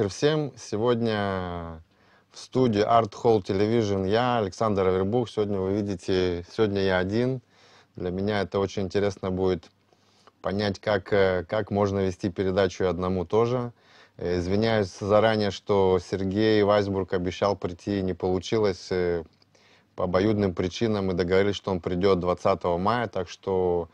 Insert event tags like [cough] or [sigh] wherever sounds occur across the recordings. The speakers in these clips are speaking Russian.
вечер всем. Сегодня в студии Art Hall Television я, Александр Авербух. Сегодня вы видите, сегодня я один. Для меня это очень интересно будет понять, как, э, как можно вести передачу одному тоже. Э, извиняюсь заранее, что Сергей Вайсбург обещал прийти, не получилось э, по обоюдным причинам. Мы договорились, что он придет 20 мая, так что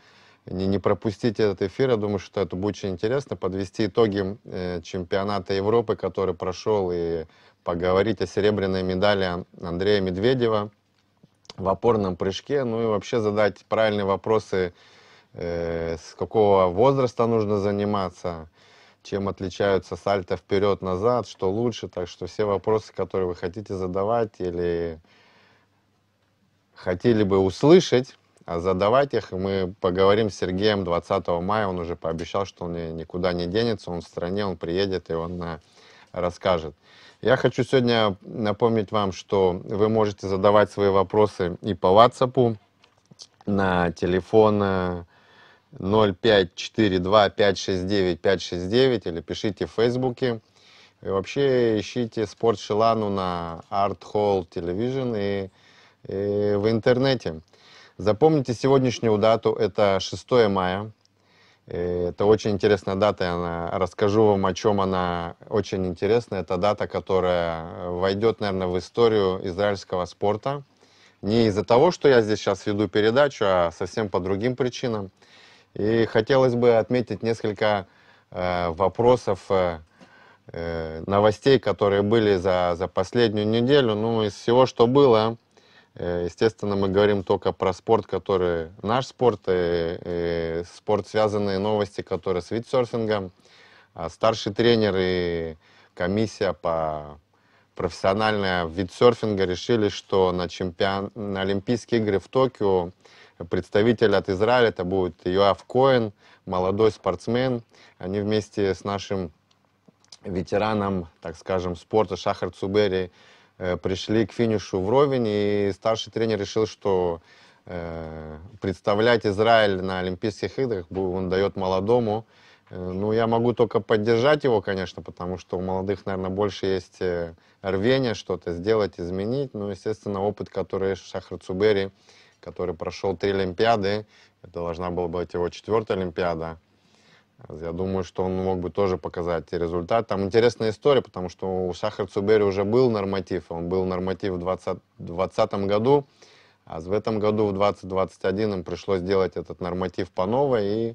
не, не пропустить этот эфир. Я думаю, что это будет очень интересно. Подвести итоги э, чемпионата Европы, который прошел, и поговорить о серебряной медали Андрея Медведева в опорном прыжке. Ну и вообще задать правильные вопросы, э, с какого возраста нужно заниматься, чем отличаются сальто вперед-назад, что лучше. Так что все вопросы, которые вы хотите задавать или хотели бы услышать, а задавать их. Мы поговорим с Сергеем 20 мая. Он уже пообещал, что он никуда не денется. Он в стране, он приедет и он расскажет. Я хочу сегодня напомнить вам, что вы можете задавать свои вопросы и по WhatsApp, на телефон 0542569569 э, или пишите в Фейсбуке. И вообще ищите спорт Шилану на Art Hall Television и, и в интернете. Запомните сегодняшнюю дату, это 6 мая. Э, это очень интересная дата, я расскажу вам, о чем она очень интересна. Это дата, которая э, войдет, наверное, в историю израильского спорта. Не из-за того, что я здесь сейчас веду передачу, а совсем по другим причинам. И хотелось бы отметить несколько э, вопросов, э, э новостей, которые были за, за последнюю неделю. Ну, из всего, что было, Э, естественно, мы говорим только про спорт, который наш спорт, и, э, и э, спорт, связанные новости, которые с виндсерфингом. А старший тренер и комиссия по профессиональная виндсерфинга решили, что на, чемпион... на Олимпийские игры в Токио представитель от Израиля, это будет Юав Коэн, молодой спортсмен. Они вместе с нашим ветераном, так скажем, спорта Шахар Цубери Э, пришли к финишу вровень, и старший тренер решил, что э, представлять Израиль на Олимпийских играх он дает молодому. Э, ну, я могу только поддержать его, конечно, потому что у молодых, наверное, больше есть рвение что-то сделать, изменить. Ну, естественно, опыт, который Шахар Цубери, который прошел три Олимпиады, это должна была быть его четвертая Олимпиада, я думаю, что он мог бы тоже показать результат. Там интересная история, потому что у Сахар Цубери уже был норматив. Он был норматив в 2020 году, а в этом году, в 2021, им пришлось делать этот норматив по новой. И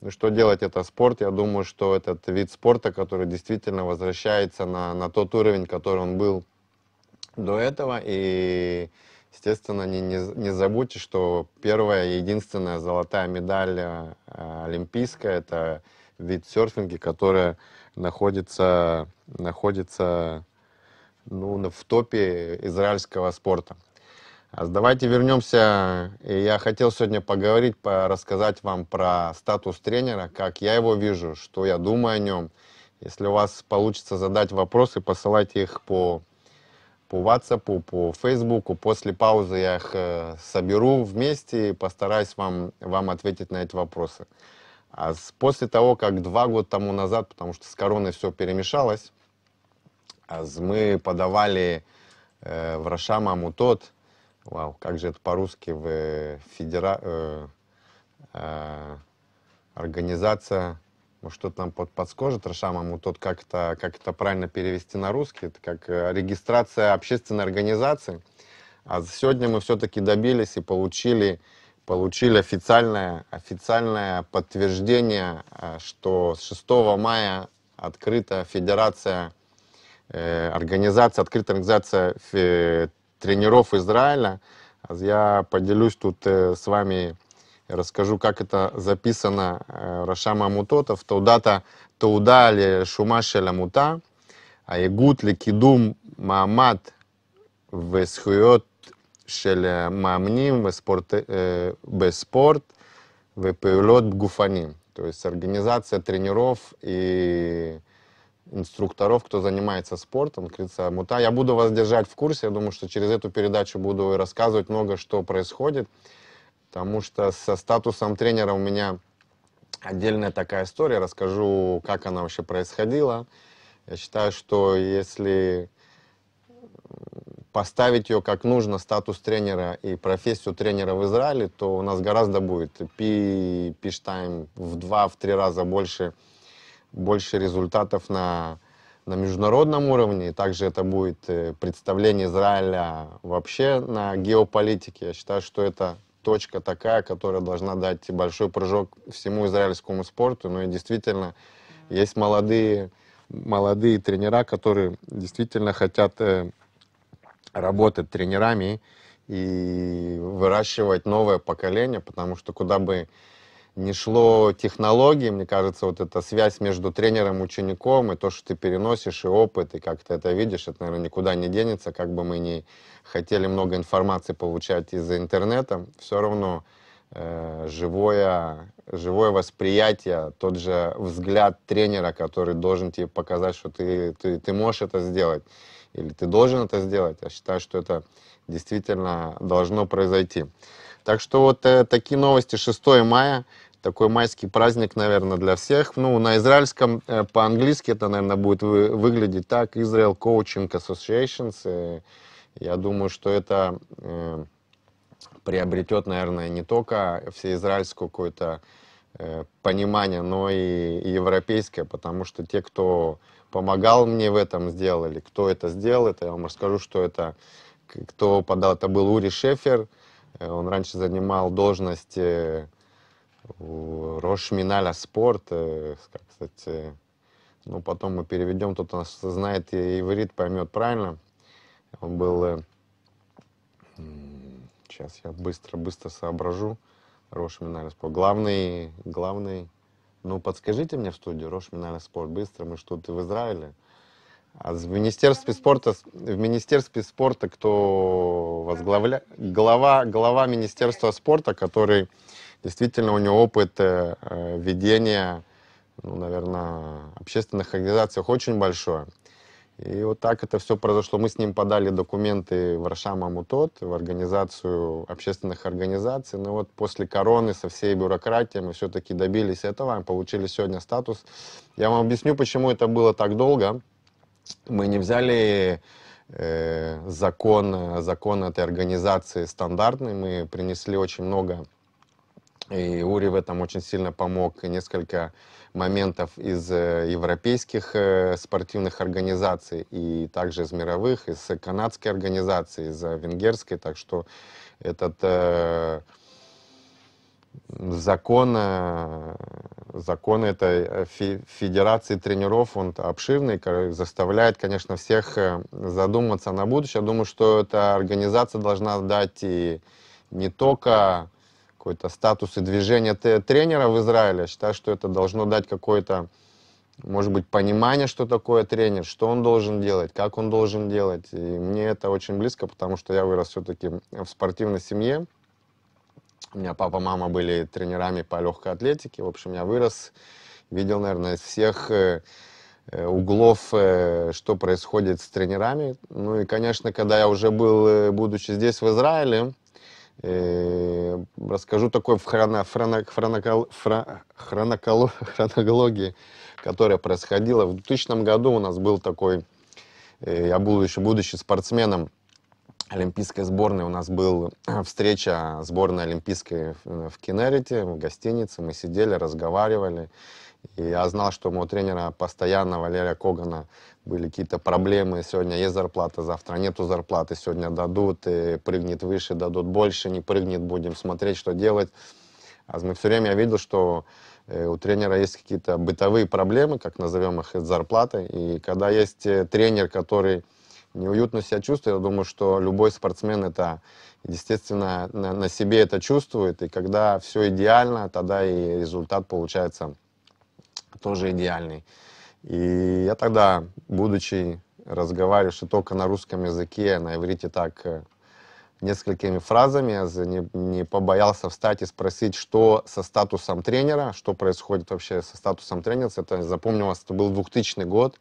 ну, что делать, это спорт. Я думаю, что этот вид спорта, который действительно возвращается на, на тот уровень, который он был до этого. И Естественно, не, не, не забудьте, что первая единственная золотая медаль э, олимпийская – это вид серфинга, которая находится, находится ну, в топе израильского спорта. А давайте вернемся. Я хотел сегодня поговорить, рассказать вам про статус тренера, как я его вижу, что я думаю о нем. Если у вас получится задать вопросы, посылайте их по по WhatsApp, по Facebook. После паузы я их э, соберу вместе и постараюсь вам, вам ответить на эти вопросы. А после того, как два года тому назад, потому что с короной все перемешалось, а мы подавали э, в Рашам тот, вау, как же это по-русски, в э, федера... Э, э, организация что там под, подскажет Рашамам, тот как то как это правильно перевести на русский, это как э, регистрация общественной организации. А сегодня мы все-таки добились и получили, получили официальное, официальное подтверждение, э, что с 6 мая открыта федерация, э, организация, открытая организация фе, э, тренеров Израиля. Я поделюсь тут э, с вами расскажу, как это записано э, Рашама Амутотов, а Таудата Тауда ли Шумашель Амута, Аегут ли Кидум Маамат Весхуйот Шель Маамним Беспорт э, Вепеулот Гуфаним. То есть организация тренеров и инструкторов, кто занимается спортом, Крица Мута. Я буду вас держать в курсе. Я думаю, что через эту передачу буду рассказывать много, что происходит потому что со статусом тренера у меня отдельная такая история. Расскажу, как она вообще происходила. Я считаю, что если поставить ее как нужно, статус тренера и профессию тренера в Израиле, то у нас гораздо будет пи, пиштайм в два, в три раза больше, больше результатов на, на международном уровне. также это будет э, представление Израиля вообще на геополитике. Я считаю, что это точка такая, которая должна дать большой прыжок всему израильскому спорту. Но ну, и действительно есть молодые, молодые тренера, которые действительно хотят э, работать тренерами и выращивать новое поколение, потому что куда бы не шло технологии, мне кажется, вот эта связь между тренером и учеником, и то, что ты переносишь, и опыт, и как ты это видишь, это, наверное, никуда не денется, как бы мы ни хотели много информации получать из-за интернета, все равно э, живое, живое восприятие, тот же взгляд тренера, который должен тебе показать, что ты, ты, ты можешь это сделать, или ты должен это сделать, я считаю, что это действительно должно произойти. Так что вот э, такие новости 6 мая. Такой майский праздник, наверное, для всех. Ну, на израильском э, по-английски это, наверное, будет вы, выглядеть так. Israel Coaching Associations. Э, я думаю, что это э, приобретет, наверное, не только всеизраильскую какое-то э, понимание, но и, и европейское, потому что те, кто помогал мне в этом, сделали, кто это сделал, это я вам расскажу, что это, кто подал, это был Ури Шефер, он раньше занимал должность э, у Рошминаля Спорт, э, как, сказать, ну, потом мы переведем, тот нас знает и иврит, поймет правильно. Он был, э, сейчас я быстро-быстро соображу, Рошминаля Спорт, главный, главный, ну, подскажите мне в студию Рошминаля Спорт, быстро, мы что, ты в Израиле? А в Министерстве спорта, в Министерстве спорта кто возглавляет? Глава, глава Министерства спорта, который действительно у него опыт э, э ведения, ну, наверное, общественных организаций очень большой. И вот так это все произошло. Мы с ним подали документы в Рашам Амутот, в организацию общественных организаций. Но вот после короны со всей бюрократией мы все-таки добились этого, получили сегодня статус. Я вам объясню, почему это было так долго. Мы не взяли э, закон, закон этой организации стандартный, мы принесли очень много, и Ури в этом очень сильно помог, и несколько моментов из э, европейских э, спортивных организаций и также из мировых, из канадской организации, из венгерской, так что этот закон, э, закон этой э, федерации тренеров, он обширный, заставляет, конечно, всех э, задуматься на будущее. Я думаю, что эта организация должна дать и не только какой-то статус и движение тренера в Израиле. Я считаю, что это должно дать какое-то, может быть, понимание, что такое тренер, что он должен делать, как он должен делать. И мне это очень близко, потому что я вырос все-таки в спортивной семье. У меня папа, мама были тренерами по легкой атлетике. В общем, я вырос, видел, наверное, из всех э, э, углов, э, что происходит с тренерами. Ну и, конечно, когда я уже был, будучи здесь, в Израиле, расскажу такой в хроно, хроно, хронокол, хро, хронокол, [laughs] хронологии, которая происходила. В 2000 году у нас был такой, я был еще будучи спортсменом, олимпийской сборной у нас был э, встреча сборной олимпийской в э, Кенерите, в гостинице. Мы сидели, разговаривали. И я знал, что у моего тренера постоянно, Валерия Когана, были какие-то проблемы. Сегодня есть зарплата, завтра нету зарплаты. Сегодня дадут, и э, прыгнет выше, дадут больше, не прыгнет, будем смотреть, что делать. А мы все время я видел, что у тренера есть какие-то бытовые проблемы, как назовем их, с зарплатой. И когда есть тренер, который неуютно себя чувствую. Я думаю, что любой спортсмен это, естественно, на, на себе это чувствует. И когда все идеально, тогда и результат получается тоже идеальный. И я тогда, будучи разговариваешь только на русском языке, а на иврите так э, несколькими фразами, я не, не побоялся встать и спросить, что со статусом тренера, что происходит вообще со статусом тренера. Это запомнилось, это был 2000 год,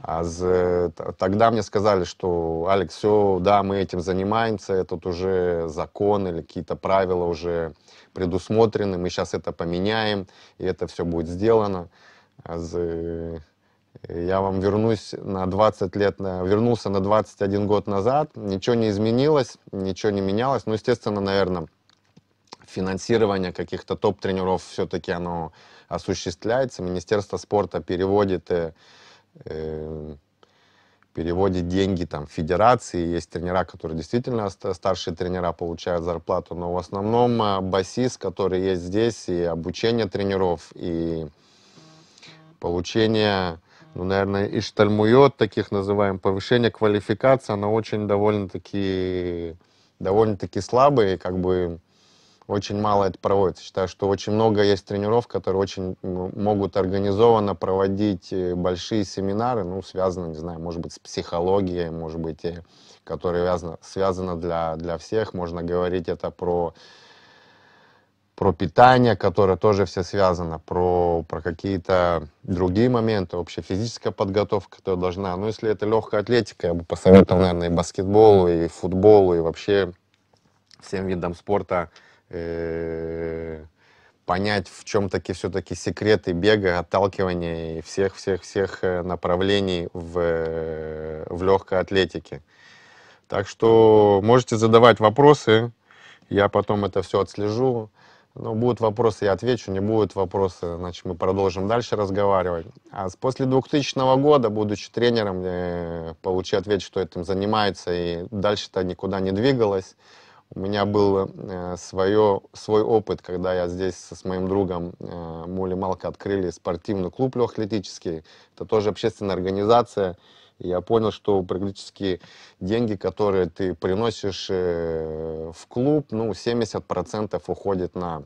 а за... Тогда мне сказали, что, Алекс, все, да, мы этим занимаемся, этот уже закон или какие-то правила уже предусмотрены, мы сейчас это поменяем, и это все будет сделано. А за... Э, я вам вернусь на 20 лет, на, вернулся на 21 год назад, ничего не изменилось, ничего не менялось. Ну, естественно, наверное, финансирование каких-то топ-тренеров все-таки оно осуществляется. Министерство спорта переводит э, Эм, переводит деньги там в федерации, есть тренера, которые действительно старшие тренера получают зарплату, но в основном а, басист, который есть здесь, и обучение тренеров, и получение, ну, наверное, и штальмует, таких называем, повышение квалификации, оно очень довольно-таки довольно-таки слабые, как бы очень мало это проводится. Считаю, что очень много есть тренеров, которые очень могут организованно проводить э, большие семинары, ну, связанные, не знаю, может быть, с психологией, может быть, э, которые связаны, связаны для, для всех. Можно говорить это про про питание, которое тоже все связано, про, про какие-то другие моменты, вообще физическая подготовка, которая должна. Ну, если это легкая атлетика, я бы посоветовал, наверное, и баскетболу, и футболу, и вообще всем видам спорта – Э, понять, в чем таки все-таки секреты бега, отталкивания и всех-всех-всех э, направлений в, э, в легкой атлетике. Так что можете задавать вопросы, я потом это все отслежу. Но ну, будут вопросы, я отвечу, не будут вопросы, значит, мы продолжим дальше разговаривать. А после 2000 года, будучи тренером, получи ответ, что этим занимается, и дальше-то никуда не двигалось. У меня был э, свое, свой опыт, когда я здесь с моим другом э, Мули Малка открыли спортивный клуб легкоатлетический. Это тоже общественная организация. И я понял, что практически деньги, которые ты приносишь э, в клуб, ну, 70% уходит на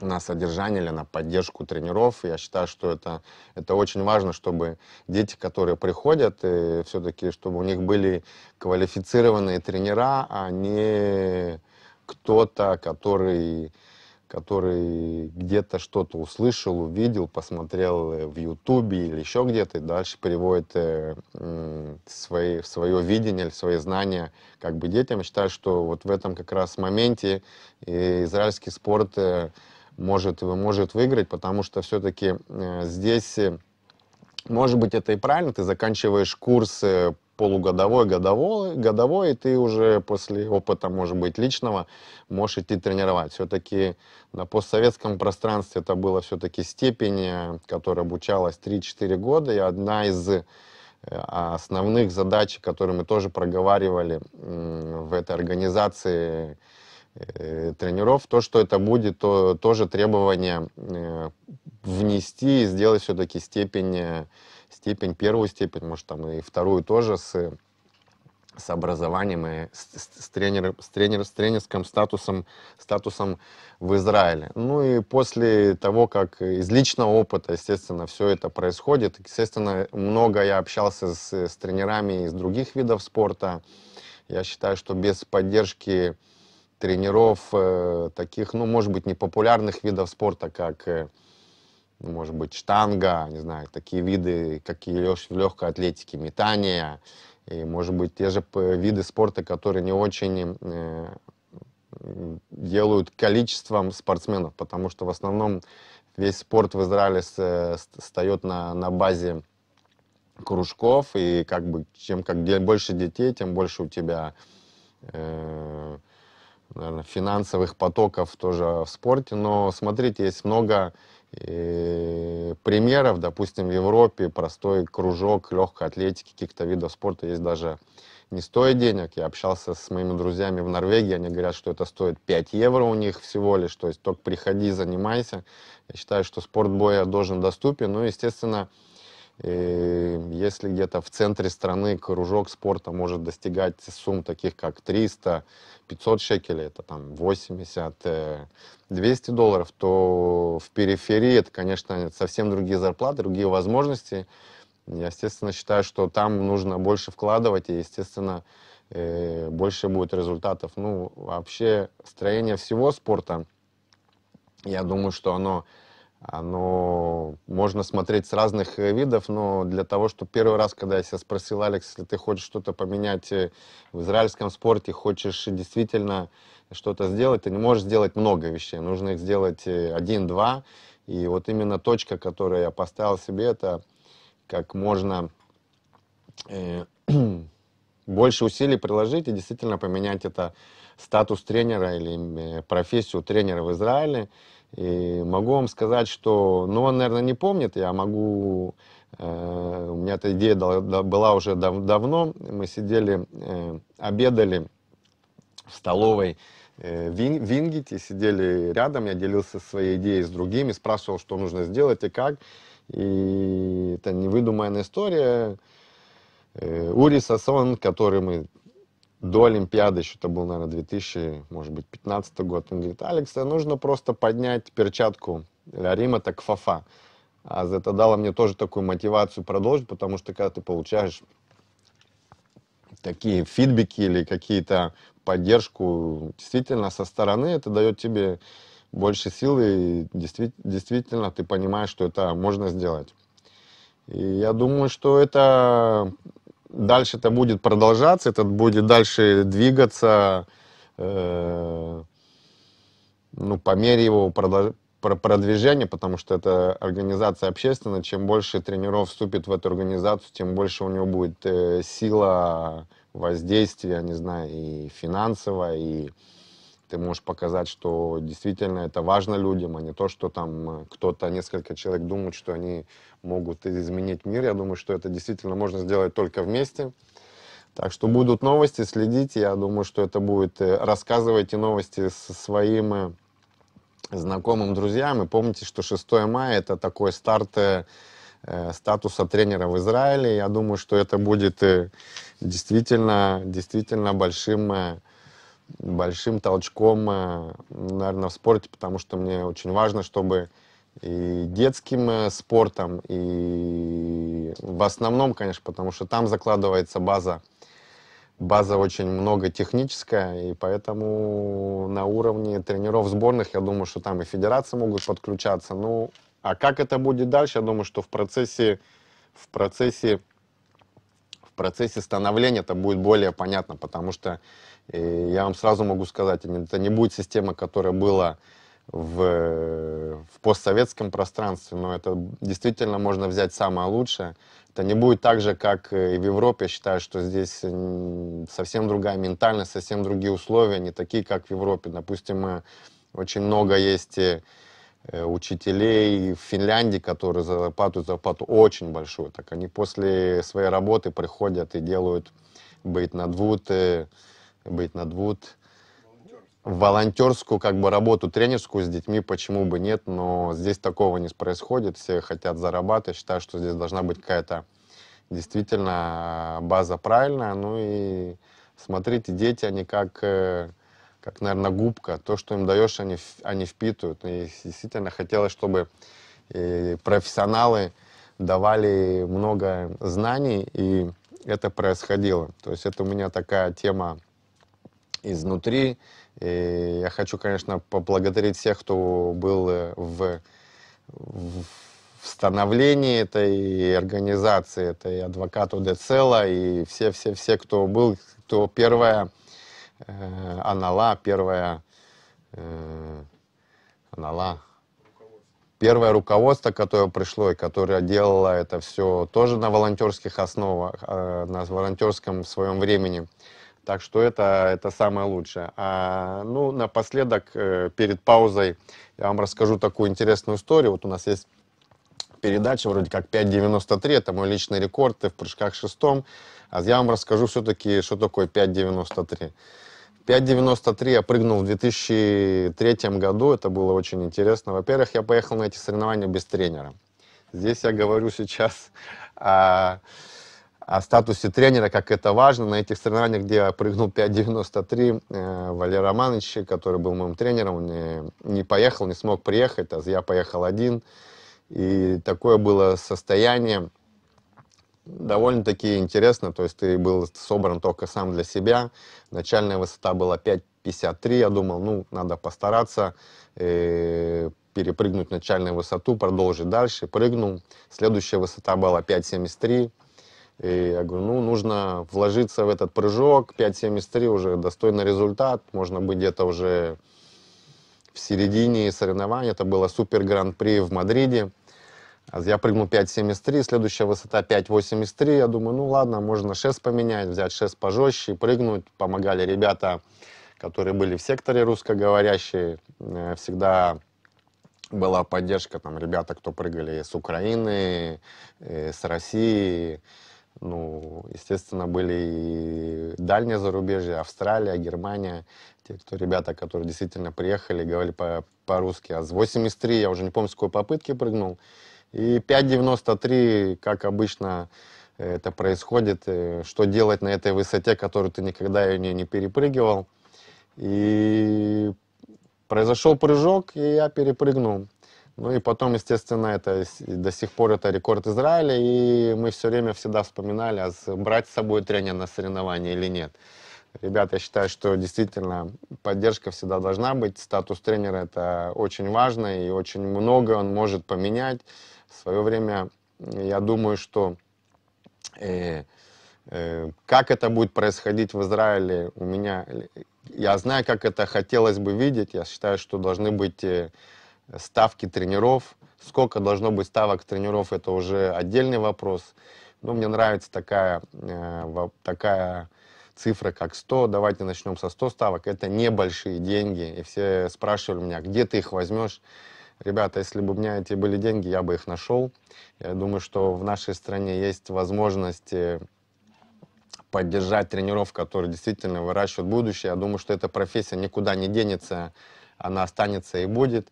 на содержание или на поддержку тренеров. Я считаю, что это, это очень важно, чтобы дети, которые приходят, э, все-таки, чтобы у них были квалифицированные тренера, а не кто-то, который, который где-то что-то услышал, увидел, посмотрел э, в Ютубе или еще где-то, и дальше приводит э, свои, свое видение или свои знания как бы детям. Я считаю, что вот в этом как раз моменте израильский спорт может, может выиграть, потому что все-таки э, здесь, э, может быть, это и правильно, ты заканчиваешь курсы э, полугодовой, годовой, годовой, и ты уже после опыта, может быть, личного можешь идти тренировать. Все-таки на постсоветском пространстве это было все-таки степень, которая обучалась 3-4 года, и одна из основных задач, которые мы тоже проговаривали в этой организации, Э, тренеров, то, что это будет, то тоже требование э, внести и сделать все-таки степень, э, степень, первую степень, может, там и вторую тоже с, с образованием и с, с, тренер, с, тренер, с тренерским статусом, статусом в Израиле. Ну и после того, как из личного опыта, естественно, все это происходит, естественно, много я общался с, с тренерами из других видов спорта. Я считаю, что без поддержки тренеров э, таких, ну, может быть, непопулярных видов спорта, как, э, ну, может быть, штанга, не знаю, такие виды, какие и в легкой атлетике, метание, и, может быть, те же виды спорта, которые не очень э, делают количеством спортсменов, потому что в основном весь спорт в Израиле встает э, на, на базе кружков, и как бы чем как, больше детей, тем больше у тебя э, наверное, финансовых потоков тоже в спорте. Но смотрите, есть много э, примеров. Допустим, в Европе простой кружок легкой атлетики, каких-то видов спорта есть даже не стоит денег. Я общался с моими друзьями в Норвегии, они говорят, что это стоит 5 евро у них всего лишь. То есть только приходи, занимайся. Я считаю, что спорт боя должен доступен. Ну, естественно, и э, если где-то в центре страны кружок спорта может достигать сумм таких, как 300, 500 шекелей, это там 80, 200 э, долларов, то в периферии это, конечно, совсем другие зарплаты, другие возможности. Я, естественно, считаю, что там нужно больше вкладывать, и, естественно, э, больше будет результатов. Ну, вообще, строение всего спорта, я думаю, что оно оно можно смотреть с разных э, видов, но для того, что первый раз, когда я себя спросил, Алекс, если ты хочешь что-то поменять э, в израильском спорте, хочешь действительно что-то сделать, ты не можешь сделать много вещей, нужно их сделать э, один-два, и вот именно точка, которую я поставил себе, это как можно э, [clears throat] больше усилий приложить и действительно поменять это статус тренера или профессию тренера в Израиле, и могу вам сказать, что, ну, он, наверное, не помнит, я могу, э, у меня эта идея была уже дав, давно, мы сидели, э, обедали в столовой э, Вин, сидели рядом, я делился своей идеей с другими, спрашивал, что нужно сделать и как, и это невыдуманная история. Э, Ури Сасон, который мы до Олимпиады, еще это был, наверное, 2000, может быть, 15 год, он говорит, Алекс, нужно просто поднять перчатку для Рима, так фафа. А это дало мне тоже такую мотивацию продолжить, потому что когда ты получаешь такие фидбики или какие-то поддержку действительно со стороны, это дает тебе больше силы, и действительно, действительно ты понимаешь, что это можно сделать. И я думаю, что это дальше это будет продолжаться, это будет дальше двигаться, э, ну, по мере его продолж, продвижения, потому что это организация общественная, чем больше тренеров вступит в эту организацию, тем больше у него будет э, сила воздействия, не знаю, и финансовая, и ты можешь показать, что действительно это важно людям, а не то, что там э, кто-то, несколько человек думают, что они могут изменить мир. Я думаю, что это действительно можно сделать только вместе. Так что будут новости, следите. Я думаю, что это будет... Э, рассказывайте новости со своим э, знакомым, друзьям. И помните, что 6 мая — это такой старт статуса тренера в Израиле. Я думаю, что это будет действительно, действительно большим большим толчком, э, наверное, в спорте, потому что мне очень важно, чтобы и детским э, спортом, и в основном, конечно, потому что там закладывается база. База очень много техническая, и поэтому на уровне тренеров сборных, я думаю, что там и федерации могут подключаться. Ну, а как это будет дальше, я думаю, что в процессе, в процессе, в процессе становления это будет более понятно, потому что и я вам сразу могу сказать, это не будет система, которая была в, в постсоветском пространстве, но это действительно можно взять самое лучшее. Это не будет так же, как э, и в Европе. Я считаю, что здесь совсем другая ментальность, совсем другие условия, не такие, как в Европе. Допустим, э, очень много есть э, учителей в Финляндии, которые зарабатывают зарплату очень большую. Так они после своей работы приходят и делают Бейтнадвуд, быть надвуд волонтерскую как бы работу тренерскую с детьми, почему бы нет, но здесь такого не происходит, все хотят зарабатывать, считаю, что здесь должна быть какая-то действительно а, база правильная, ну и смотрите, дети, они как, э, как наверное, губка, то, что им даешь, они, они впитывают, и действительно хотелось, чтобы профессионалы давали много знаний, и это происходило. То есть это у меня такая тема изнутри. И я хочу, конечно, поблагодарить всех, кто был э, в, в становлении этой организации, этой адвокату Децела и все-все-все, кто был, кто первая э, Анала, первая э, Анала, первое руководство, которое пришло и которое делало это все тоже на волонтерских основах, э, на волонтерском своем времени. Так что это, это самое лучшее. А, ну, напоследок, э, перед паузой, я вам расскажу такую интересную историю. Вот у нас есть передача, вроде как 5.93, это мой личный рекорд, ты в прыжках шестом. А я вам расскажу все-таки, что такое 5.93. 5.93 я прыгнул в 2003 году, это было очень интересно. Во-первых, я поехал на эти соревнования без тренера. Здесь я говорю сейчас о... А о статусе тренера, как это важно. На этих соревнованиях, где я прыгнул 5.93, э, Валерий Романович, который был моим тренером, не, не поехал, не смог приехать, а я поехал один. И такое было состояние довольно-таки интересно, то есть ты был собран только сам для себя. Начальная высота была 5.53, я думал, ну, надо постараться э, перепрыгнуть начальную высоту, продолжить дальше, прыгнул. Следующая высота была 5.73, и я говорю, ну, нужно вложиться в этот прыжок, 5.73 уже достойный результат, можно быть где-то уже в середине соревнований, это было супер гран-при в Мадриде. А я прыгнул 5.73, следующая высота 5.83, я думаю, ну ладно, можно шест поменять, взять шест пожестче, прыгнуть. Помогали ребята, которые были в секторе русскоговорящие, э, всегда была поддержка, там ребята, кто прыгали с Украины, э, с России, ну, естественно, были и дальние зарубежья, Австралия, Германия. Те кто, ребята, которые действительно приехали, говорили по- по-русски. А с 83 я уже не помню, с какой попытки прыгнул. И 5.93, как обычно э, это происходит, э, что делать на этой высоте, которую ты никогда ее не, не перепрыгивал. И произошел прыжок, и я перепрыгнул ну и потом, естественно, это до сих пор это рекорд Израиля, и мы все время всегда вспоминали, а брать с собой тренера на соревнования или нет. Ребята, я считаю, что действительно поддержка всегда должна быть. Статус тренера это очень важно, и очень много он может поменять. В свое время, я думаю, что э, э, как это будет происходить в Израиле, у меня я знаю, как это хотелось бы видеть. Я считаю, что должны быть э, ставки тренеров. Сколько должно быть ставок тренеров, это уже отдельный вопрос. Но мне нравится такая, э, такая цифра, как 100. Давайте начнем со 100 ставок. Это небольшие деньги. И все спрашивали меня, где ты их возьмешь. Ребята, если бы у меня эти были деньги, я бы их нашел. Я думаю, что в нашей стране есть возможности э, поддержать тренеров, которые действительно выращивают будущее. Я думаю, что эта профессия никуда не денется, она останется и будет.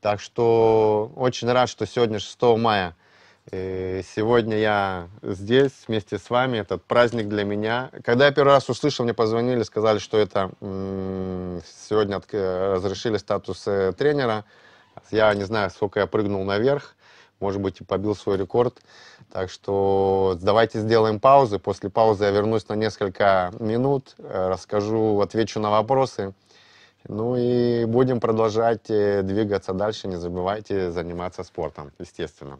Так что очень рад, что сегодня 6 мая. И сегодня я здесь вместе с вами. Этот праздник для меня. Когда я первый раз услышал, мне позвонили, сказали, что это сегодня разрешили статус э, тренера. Я не знаю, сколько я прыгнул наверх. Может быть, и побил свой рекорд. Так что давайте сделаем паузу. После паузы я вернусь на несколько минут, э, расскажу, отвечу на вопросы. Ну и будем продолжать э, двигаться дальше. Не забывайте заниматься спортом, естественно.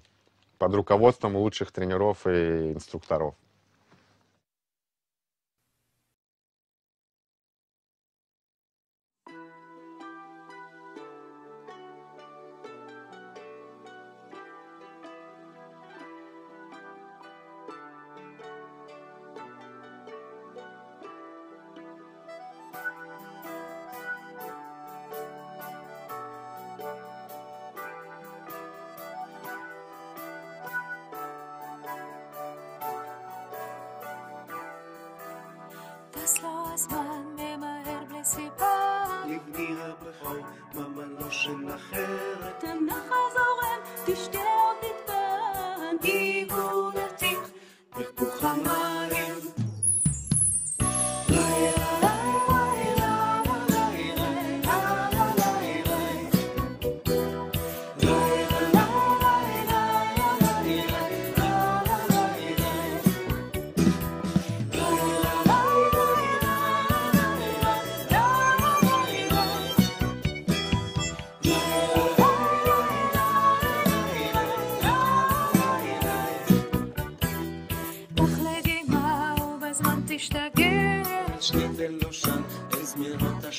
Под руководством лучших тренеров и инструкторов.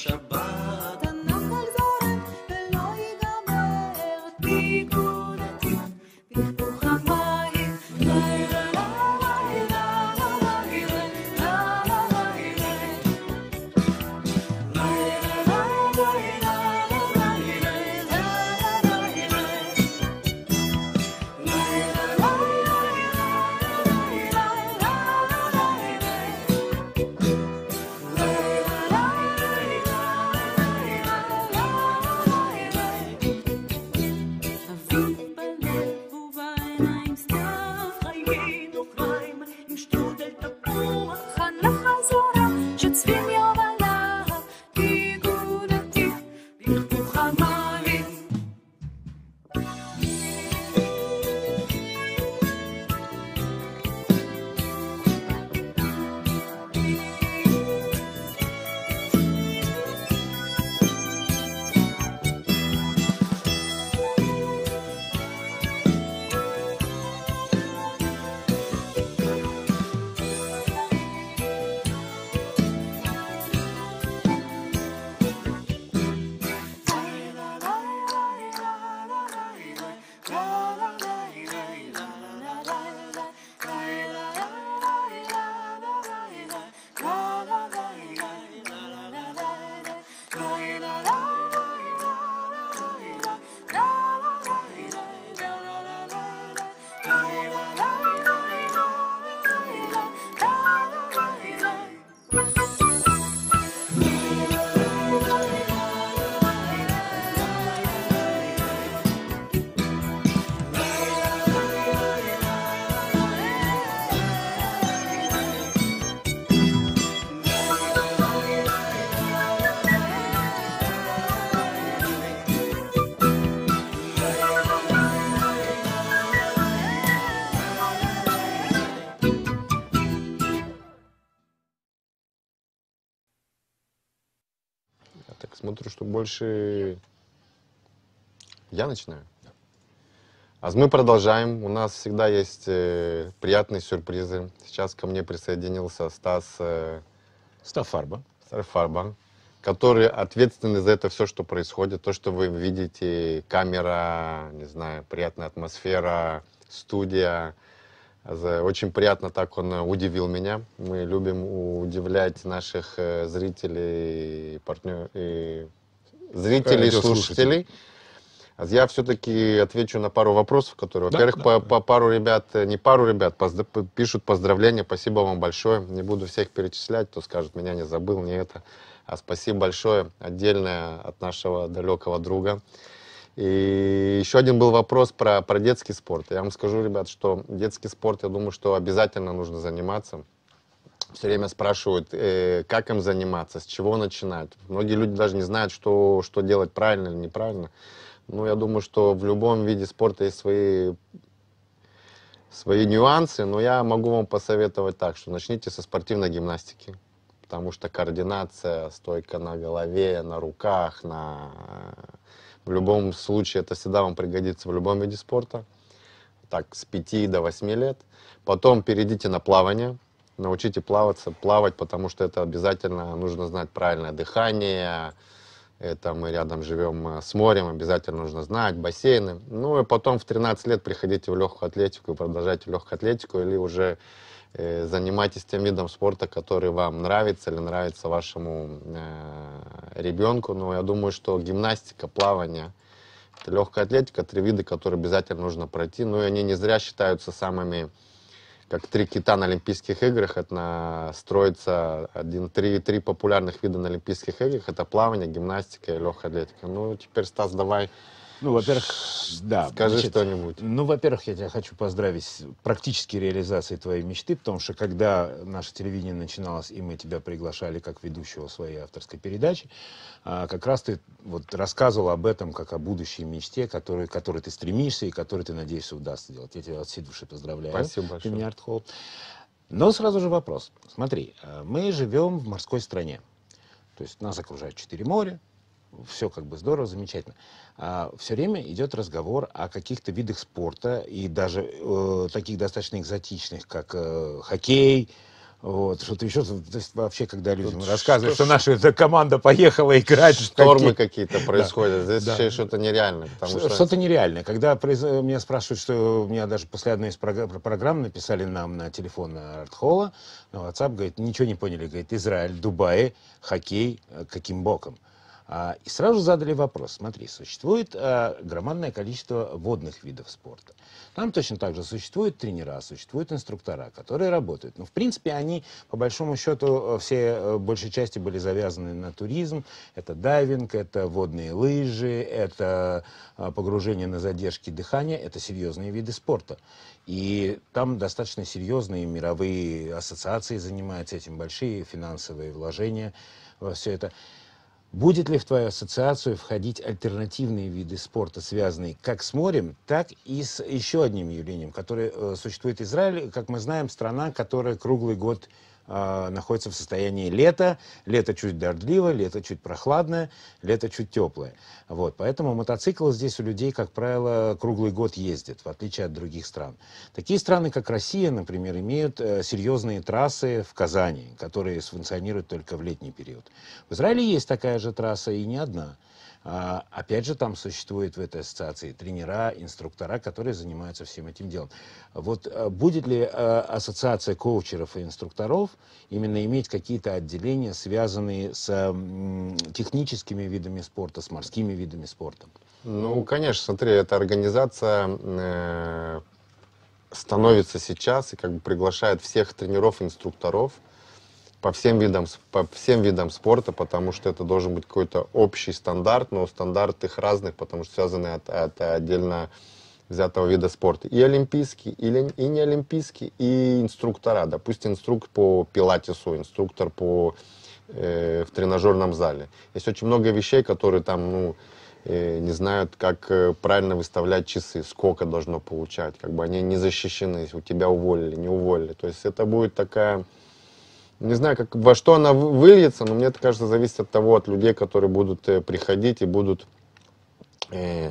Shabbat. что больше я начинаю. А мы продолжаем. У нас всегда есть э, приятные сюрпризы. Сейчас ко мне присоединился Стас... Э, Стафарба. Стафарба, который ответственный за это все, что происходит. То, что вы видите, камера, не знаю, приятная атмосфера, студия. Очень приятно так он э, удивил меня. Мы любим удивлять наших э, зрителей партнер, и зрителей, э, и слушателей. Я все-таки отвечу на пару вопросов, которые, да, во-первых, да, по, да. по пару ребят, э, не пару ребят, позд... пишут поздравления, спасибо вам большое. Не буду всех перечислять, кто скажет, меня не забыл, не это. А спасибо большое отдельное от нашего далекого друга. И еще один был вопрос про, про детский спорт. Я вам скажу, ребят, что детский спорт, я думаю, что обязательно нужно заниматься все время спрашивают, э, как им заниматься, с чего начинать. Многие люди даже не знают, что, что делать правильно или неправильно. Но я думаю, что в любом виде спорта есть свои, свои нюансы, но я могу вам посоветовать так, что начните со спортивной гимнастики, потому что координация, стойка на голове, на руках, на... в любом случае это всегда вам пригодится в любом виде спорта. Так, с 5 до 8 лет. Потом перейдите на плавание, научите плаваться, плавать, потому что это обязательно нужно знать правильное дыхание, это мы рядом живем э, с морем, обязательно нужно знать, бассейны. Ну и потом в 13 лет приходите в легкую атлетику и продолжайте легкую атлетику или уже э, занимайтесь тем видом спорта, который вам нравится или нравится вашему э, ребенку. Но я думаю, что гимнастика, плавание, это легкая атлетика, три вида, которые обязательно нужно пройти. Ну и они не зря считаются самыми как три кита на Олимпийских играх, это на, строится один, три, три популярных вида на Олимпийских играх, это плавание, гимнастика и легкая атлетика. Ну, теперь, Стас, давай ну, во-первых, да. Скажи что-нибудь. Ну, во-первых, я тебя хочу поздравить с практически реализацией твоей мечты, потому что когда наше телевидение начиналось, и мы тебя приглашали как ведущего своей авторской передачи, а, как раз ты вот рассказывал об этом как о будущей мечте, которой, которой ты стремишься и которой ты надеешься удастся делать. Я тебя от всей души поздравляю. Спасибо большое. Ты мне артхол. Но сразу же вопрос. Смотри, а, мы живем в морской стране. То есть нас окружают четыре моря, все как бы здорово, замечательно. А, все время идет разговор о каких-то видах спорта, и даже э, таких достаточно экзотичных, как э, хоккей, вот, что-то еще, то есть вообще, когда людям Тут рассказывают, что, что наша эта команда поехала играть. Штормы какие-то происходят, да, здесь да. что-то нереальное. Что-то что нереальное. Когда произ... меня спрашивают, что у меня даже после одной из программ, программ написали нам на телефон Артхола, на WhatsApp, говорит, ничего не поняли, говорит, Израиль, Дубай, хоккей, э, каким боком? А, и сразу задали вопрос, смотри, существует а, громадное количество водных видов спорта. Там точно так же существуют тренера, существуют инструктора, которые работают. Но, в принципе, они, по большому счету, э, все, э, большей части были завязаны на туризм. Это дайвинг, это водные лыжи, это а, погружение на задержки дыхания, это серьезные виды спорта. И там достаточно серьезные мировые ассоциации занимаются этим, большие финансовые вложения во все это. Будет ли в твою ассоциацию входить альтернативные виды спорта, связанные как с морем, так и с еще одним явлением, которое э, существует в Израиле, как мы знаем, страна, которая круглый год а, находится в состоянии лета. Лето чуть дождливое, лето чуть прохладное, лето чуть теплое. Вот, поэтому мотоцикл здесь у людей, как правило, круглый год ездит, в отличие от других стран. Такие страны, как Россия, например, имеют э, серьезные трассы в Казани, которые функционируют только в летний период. В Израиле есть такая же трасса, и не одна. А, опять же, там существует в этой ассоциации тренера, инструктора, которые занимаются всем этим делом. Вот э, будет ли э, ассоциация коучеров и инструкторов именно иметь какие-то отделения, связанные с техническими видами спорта, с морскими видами спорта? Ну, конечно, смотри, эта организация э, становится сейчас и как бы приглашает всех тренеров, инструкторов, по всем видам, по всем видам спорта, потому что это должен быть какой-то общий стандарт, но стандарт их разных, потому что связаны от, от отдельно взятого вида спорта. И олимпийский, и, и не олимпийский, и инструктора. Допустим, инструктор по пилатесу, инструктор по, э, в тренажерном зале. Есть очень много вещей, которые там, ну, э, не знают, как э, правильно выставлять часы, сколько должно получать. Как бы они не защищены, если у тебя уволили, не уволили. То есть это будет такая не знаю, как, во что она выльется, но мне это кажется зависит от того, от людей, которые будут э, приходить и будут, э,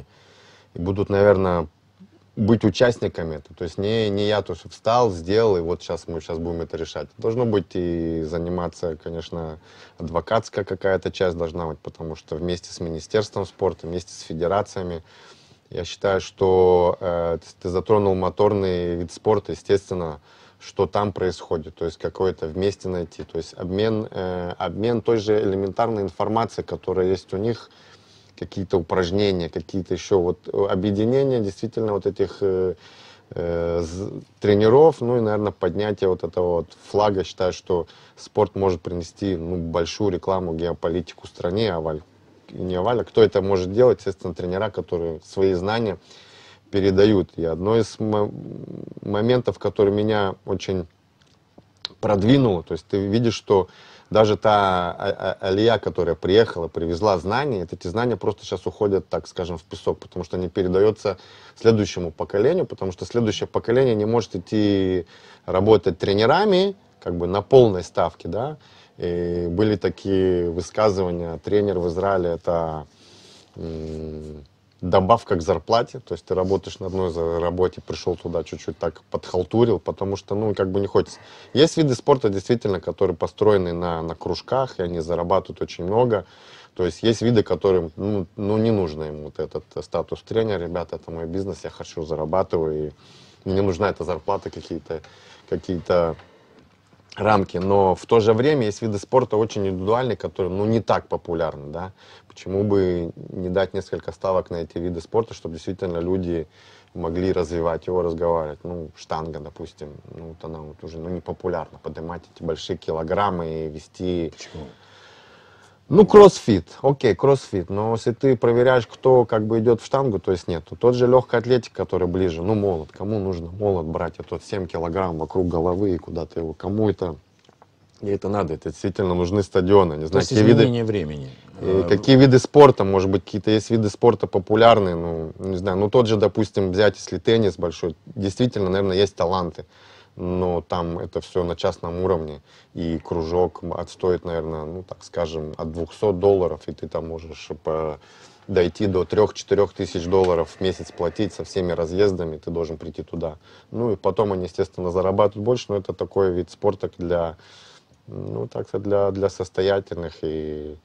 и будут наверное, быть участниками. То есть не, не я тоже встал, сделал, и вот сейчас мы сейчас будем это решать. Должно быть и заниматься, конечно, адвокатская какая-то часть должна быть, потому что вместе с Министерством спорта, вместе с федерациями, я считаю, что э, ты затронул моторный вид спорта, естественно, что там происходит, то есть какое-то вместе найти, то есть обмен, э, обмен той же элементарной информации, которая есть у них, какие-то упражнения, какие-то еще вот э, объединения действительно вот этих э, э, тренеров, ну и, наверное, поднятие вот этого вот флага, считаю, что спорт может принести ну, большую рекламу, геополитику стране, а Валь, не Валя, кто это может делать, естественно, тренера, которые свои знания передают. И одно из моментов, который меня очень продвинуло, то есть ты видишь, что даже та а, а, алия, которая приехала, привезла знания, эти знания просто сейчас уходят, так скажем, в песок, потому что они передаются следующему поколению, потому что следующее поколение не может идти работать тренерами, как бы на полной ставке, да. И были такие высказывания, тренер в Израиле это добавка к зарплате, то есть ты работаешь на одной работе, пришел туда чуть-чуть так подхалтурил, потому что, ну, как бы не хочется. Есть виды спорта, действительно, которые построены на, на кружках, и они зарабатывают очень много. То есть есть виды, которым, ну, ну, не нужно им вот этот э, статус тренера, ребята, это мой бизнес, я хочу, зарабатываю, и мне нужна эта зарплата, какие-то какие, -то, какие -то рамки, но в то же время есть виды спорта очень индивидуальные, которые, ну, не так популярны, да. Почему бы не дать несколько ставок на эти виды спорта, чтобы действительно люди могли развивать его, разговаривать. Ну, штанга, допустим, ну, вот она вот уже ну, не популярна. Поднимать эти большие килограммы и вести... Почему? Ну, кроссфит, окей, кроссфит, но если ты проверяешь, кто как бы идет в штангу, то есть нет, то тот же легкая атлетика, который ближе, ну, молот, кому нужно молот брать, а тот 7 килограмм вокруг головы и куда-то его, кому это, и это надо, это действительно нужны стадионы, не знаю, то есть изменение виды... времени. И э, э, какие виды спорта, может быть, какие-то есть виды спорта популярные, ну, не знаю, ну, тот же, допустим, взять, если теннис большой, действительно, наверное, есть таланты, но там это все на частном уровне, и кружок отстоит, наверное, ну, так скажем, от 200 долларов, и ты там можешь по дойти до 3-4 тысяч долларов в месяц платить со всеми разъездами, ты должен прийти туда. Ну и потом они, естественно, зарабатывают больше, но это такой вид спорта для, ну, так сказать, для, для состоятельных и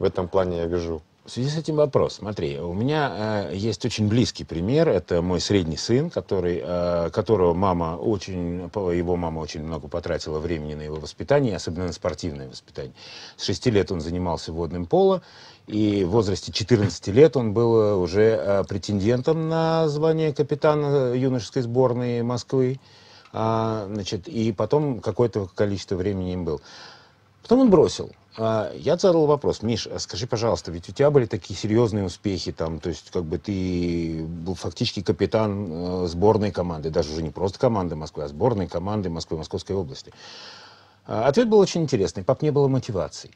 в этом плане я вижу. В связи с этим вопрос. Смотри, у меня э, есть очень близкий пример. Это мой средний сын, который, э, которого мама очень, его мама очень много потратила времени на его воспитание, особенно на спортивное воспитание. С 6 лет он занимался водным поло, и в возрасте 14 лет он был э, уже э, претендентом на звание капитана э, юношеской сборной Москвы. А, значит, и потом какое-то количество времени им был. Потом он бросил. А, я задал вопрос, Миш, а скажи, пожалуйста, ведь у тебя были такие серьезные успехи, там, то есть как бы ты был фактически капитан э, сборной команды, даже уже не просто команды Москвы, а сборной команды Москвы, Московской области. А, ответ был очень интересный, пап, не было мотивации.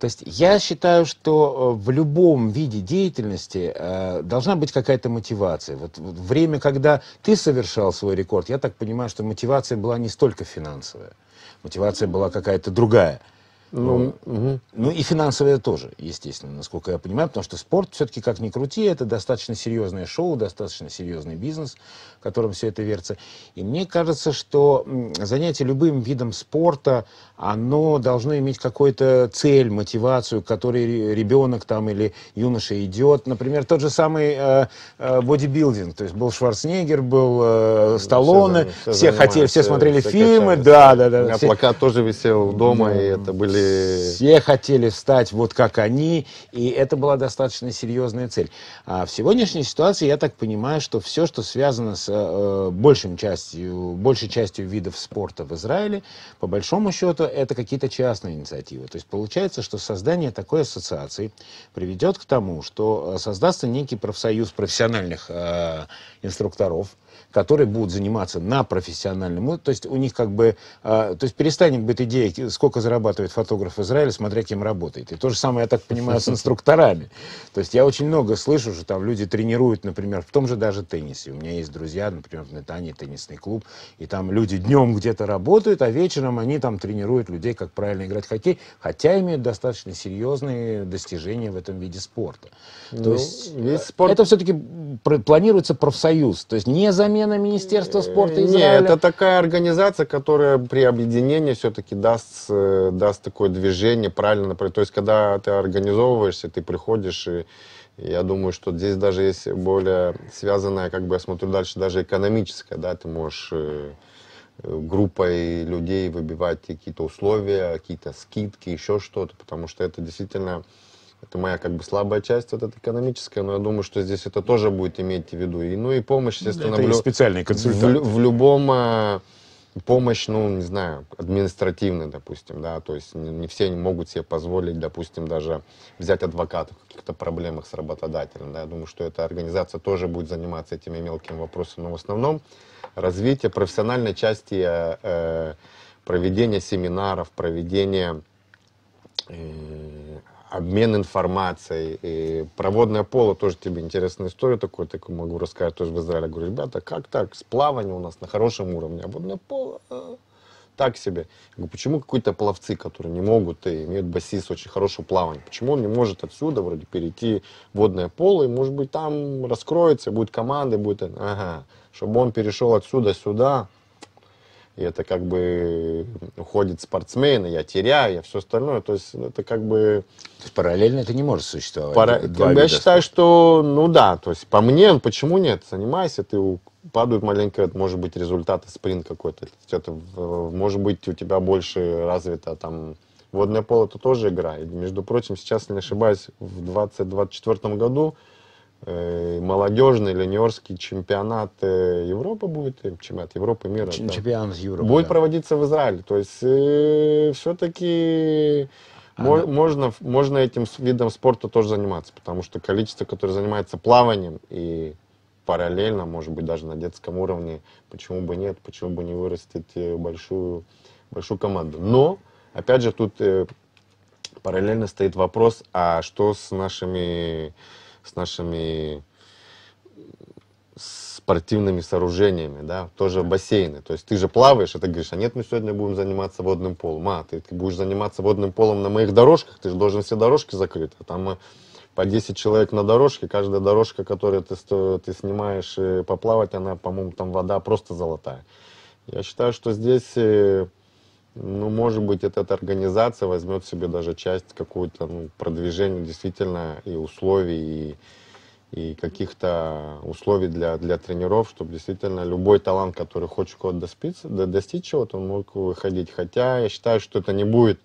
То есть я считаю, что э, в любом виде деятельности э, должна быть какая-то мотивация. вот время, когда ты совершал свой рекорд, я так понимаю, что мотивация была не столько финансовая, мотивация была какая-то другая. Ну, угу. ну и финансовое тоже, естественно, насколько я понимаю, потому что спорт все-таки, как ни крути, это достаточно серьезное шоу, достаточно серьезный бизнес, в котором все это верится. И мне кажется, что занятие любым видом спорта, оно должно иметь какую-то цель, мотивацию, к которой ребенок там или юноша идет. Например, тот же самый э, э, бодибилдинг. То есть был Шварценеггер, был э, ну, Сталлоне, все, все, все хотели, все смотрели все фильмы. Да, да, да. У меня все... плакат тоже висел дома, ну, и это были... Все хотели стать вот как они, и это была достаточно серьезная цель. А в сегодняшней ситуации я так понимаю, что все, что связано с э, э, большим частью, большей частью видов спорта в Израиле, по большому счету, это какие-то частные инициативы. То есть получается, что создание такой ассоциации приведет к тому, что э, создастся некий профсоюз профессиональных э, инструкторов, которые будут заниматься на профессиональном уровне. То есть у них как бы... А, то есть перестанет быть идеей, сколько зарабатывает фотограф Израиля, смотря кем работает. И то же самое, я так понимаю, с [laughs] инструкторами. То есть я очень много слышу, что там люди тренируют, например, в том же даже теннисе. У меня есть друзья, например, в Натании теннисный клуб, и там люди днем где-то работают, а вечером они там тренируют людей, как правильно играть в хоккей, хотя имеют достаточно серьезные достижения в этом виде спорта. То ну, есть э, спорт... это все-таки планируется профсоюз, то есть не за замена Министерства спорта э, Израиля? Нет, это такая организация, которая при объединении все-таки даст, э, даст такое движение правильно. То есть, когда ты организовываешься, ты приходишь и я думаю, что здесь даже есть более связанная, как бы я смотрю дальше, даже экономическая, да, ты можешь э, группой людей выбивать какие-то условия, какие-то скидки, еще что-то, потому что это действительно это моя как бы слабая часть, вот эта экономическая, но я думаю, что здесь это тоже будет иметь в виду. И, ну и помощь, естественно, это в, лю... специальный консультант. В, в любом а, помощь, ну, не знаю, административная, допустим, да, то есть не, не все могут себе позволить, допустим, даже взять адвоката в каких-то проблемах с работодателем, да, я думаю, что эта организация тоже будет заниматься этими мелкими вопросами, но в основном развитие профессиональной части э, э проведения семинаров, проведения э, обмен информацией. И проводное поло тоже тебе интересная история такой, так могу рассказать тоже в Израиле. Говорю, ребята, как так? С плаванием у нас на хорошем уровне, а водное поло а, так себе. Я говорю, почему какие-то пловцы, которые не могут и имеют басист очень хорошего плавания, почему он не может отсюда вроде перейти в водное поло, и может быть там раскроется, будет команда, будет... Ага, чтобы он перешел отсюда сюда, и это как бы уходит спортсмены, я теряю, я все остальное, то есть это как бы... То есть параллельно это не может существовать? Пара... Два я считаю, спорта. что, ну да, то есть по мне, почему нет, занимайся, ты падают маленько, может быть результаты спринт какой-то, это, может быть у тебя больше развито там водное поло, это тоже игра, и, между прочим, сейчас, не ошибаюсь, в 2024 году Э, молодежный юниорский чемпионат э, Европы будет, э, чемпионат Европы мира. Чемпионат Европы. Будет да. проводиться в Израиле. То есть э, все-таки а мо- да. можно, можно этим видом спорта тоже заниматься, потому что количество, которое занимается плаванием и параллельно, может быть, даже на детском уровне, почему бы нет, почему бы не вырастить большую, большую команду. Но, опять же, тут э, параллельно стоит вопрос, а что с нашими с нашими спортивными сооружениями, да, тоже бассейны. То есть ты же плаваешь, и а ты говоришь, а нет, мы сегодня будем заниматься водным полом. А, ты, ты будешь заниматься водным полом на моих дорожках, ты же должен все дорожки закрыть. А там э, по 10 человек на дорожке, каждая дорожка, которую ты, ты снимаешь э, поплавать, она, по-моему, там вода просто золотая. Я считаю, что здесь э, ну, может быть, эта, эта организация возьмет себе даже часть какую-то ну, продвижения действительно и условий, и, и каких-то условий для, для тренеров, чтобы действительно любой талант, который хочет куда то доспиться, достичь чего-то, он мог выходить. Хотя я считаю, что это не будет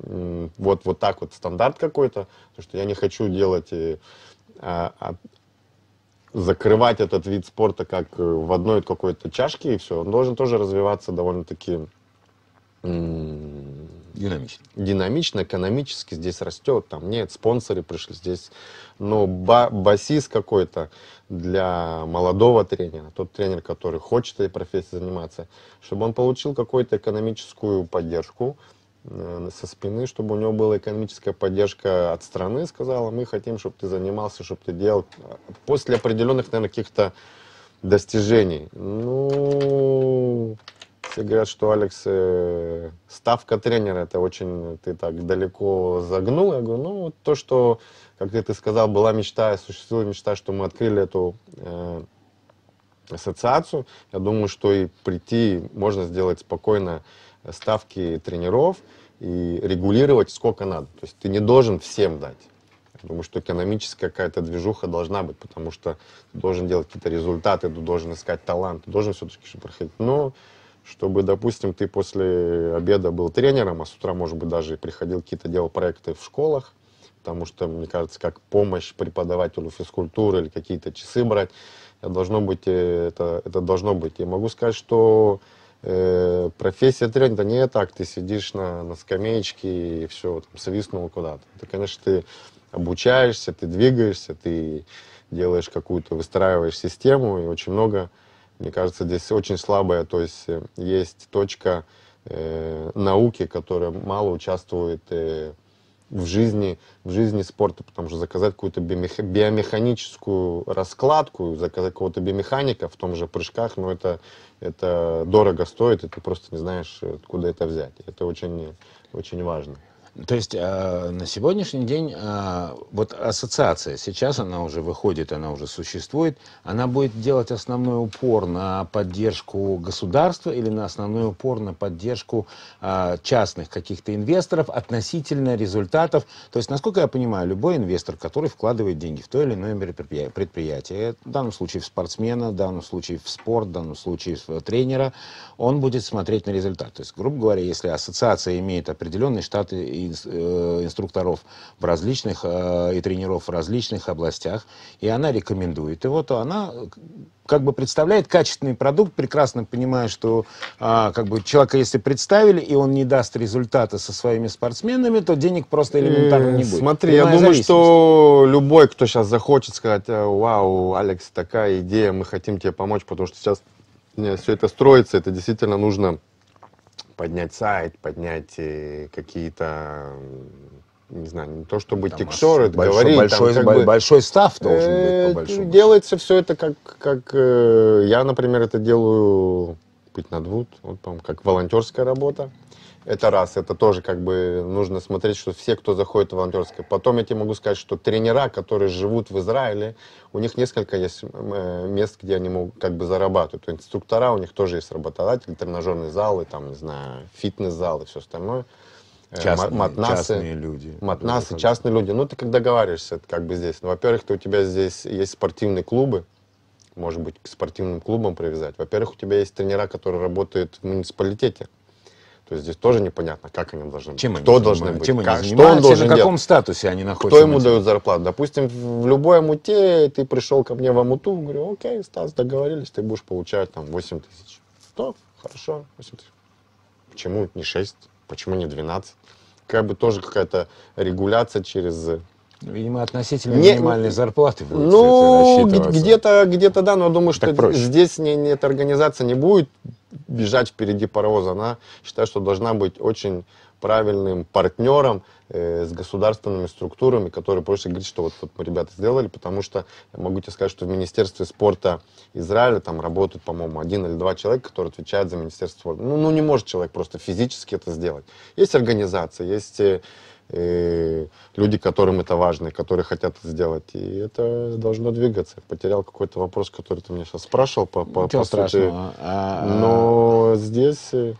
вот, вот так вот стандарт какой-то, потому что я не хочу делать и, э, а, а, закрывать этот вид спорта как э, в одной какой-то чашке, и все. Он должен тоже развиваться довольно-таки Динамично. Динамично, экономически здесь растет, там нет, спонсоры пришли здесь. Но ба басист какой-то для молодого тренера, тот тренер, который хочет этой профессией заниматься, чтобы он получил какую-то экономическую поддержку э, со спины, чтобы у него была экономическая поддержка от страны, сказала, мы хотим, чтобы ты занимался, чтобы ты делал после определенных, наверное, каких-то достижений. Ну, все говорят, что Алекс, э, ставка тренера, это очень ты так далеко загнул. Я говорю, ну, то, что, как ты ты сказал, была мечта, существовала мечта, что мы открыли эту э, ассоциацию. Я думаю, что и прийти можно сделать спокойно ставки тренеров и регулировать сколько надо. То есть ты не должен всем дать. Я думаю, что экономическая какая-то движуха должна быть, потому что ты должен делать какие-то результаты, ты должен искать талант, ты должен все-таки проходить. Но чтобы, допустим, ты после обеда был тренером, а с утра, может быть, даже приходил какие-то делал проекты в школах, потому что, мне кажется, как помощь преподавателю физкультуры или какие-то часы брать, должно быть, э, это, это должно быть. Я могу сказать, что э, профессия тренера не так, ты сидишь на, на скамеечке и все, там, свистнул куда-то. Ты, конечно, ты обучаешься, ты двигаешься, ты делаешь какую-то, выстраиваешь систему, и очень много мне кажется, здесь очень слабая, то есть э, есть точка э, науки, которая мало участвует э, в жизни, в жизни спорта, потому что заказать какую-то биомеханическую раскладку, заказать кого-то биомеханика в том же прыжках, ну это, это дорого стоит, и ты просто не знаешь, э, откуда это взять. Это очень, очень важно. То есть э, на сегодняшний день э, вот ассоциация, сейчас она уже выходит, она уже существует, она будет делать основной упор на поддержку государства или на основной упор на поддержку э, частных каких-то инвесторов относительно результатов. То есть, насколько я понимаю, любой инвестор, который вкладывает деньги в то или иное предприятие, в данном случае в спортсмена, в данном случае в спорт, в данном случае в тренера, он будет смотреть на результат. То есть, грубо говоря, если ассоциация имеет определенные штаты и Э, инструкторов в различных э, и тренеров в различных областях, и она рекомендует. И вот она э, как бы представляет качественный продукт, прекрасно понимая, что а, как бы человека, если представили, и он не даст результата со своими спортсменами, то денег просто элементарно не будет. Смотри, Прямая я думаю, что любой, кто сейчас захочет сказать, вау, Алекс, такая идея, мы хотим тебе помочь, потому что сейчас все это строится, это действительно нужно поднять сайт, поднять э, какие-то не знаю, не то чтобы там текшеры, большой, говорить, большой, там, как большой став должен быть. Э, по Делается все это как, как э, я, например, это делаю, быть надвуд, вот, по как волонтерская работа. Это раз, это тоже как бы нужно смотреть, что все, кто заходит в волонтерское. Потом я тебе могу сказать, что тренера, которые живут в Израиле, у них несколько есть э, мест, где они могут как бы зарабатывают. Инструктора у них тоже есть работодатели, тренажерные залы, там, не знаю, фитнес-залы, все остальное. Э, частные, матнасы, частные люди. Матнасы, частные люди. Ну, ты как договариваешься, это как бы здесь. Ну, во-первых, у тебя здесь есть спортивные клубы, может быть, к спортивным клубам привязать. Во-первых, у тебя есть тренера, которые работают в муниципалитете. То есть здесь тоже непонятно, как они должны быть. Чем кто должны быть, чем они как, что он должен на каком делать, статусе они находятся. Кто ему дает зарплату? Допустим, в любой амуте ты пришел ко мне в амуту, говорю, окей, Стас, договорились, ты будешь получать там 8 тысяч. То, хорошо, 8 тысяч. Почему не 6? Почему не 12? Как бы тоже какая-то регуляция через Видимо, относительно не, минимальной ну, зарплаты будет Ну, где-то, где-то да, но думаю, что проще. здесь не, эта организация не будет бежать впереди паровоза. Она считает, что должна быть очень правильным партнером, Э, с государственными структурами, которые проще говорят, что вот, вот мы, ребята, сделали, потому что могу тебе сказать, что в Министерстве спорта Израиля там работают, по-моему, один или два человека, которые отвечают за Министерство спорта. Ну, ну не может человек просто физически это сделать. Есть организация, есть э, э люди, которым это важно, которые хотят это сделать. И это должно двигаться. Потерял какой-то вопрос, который ты мне сейчас спрашивал по, по, по сути. А, Но а, здесь э,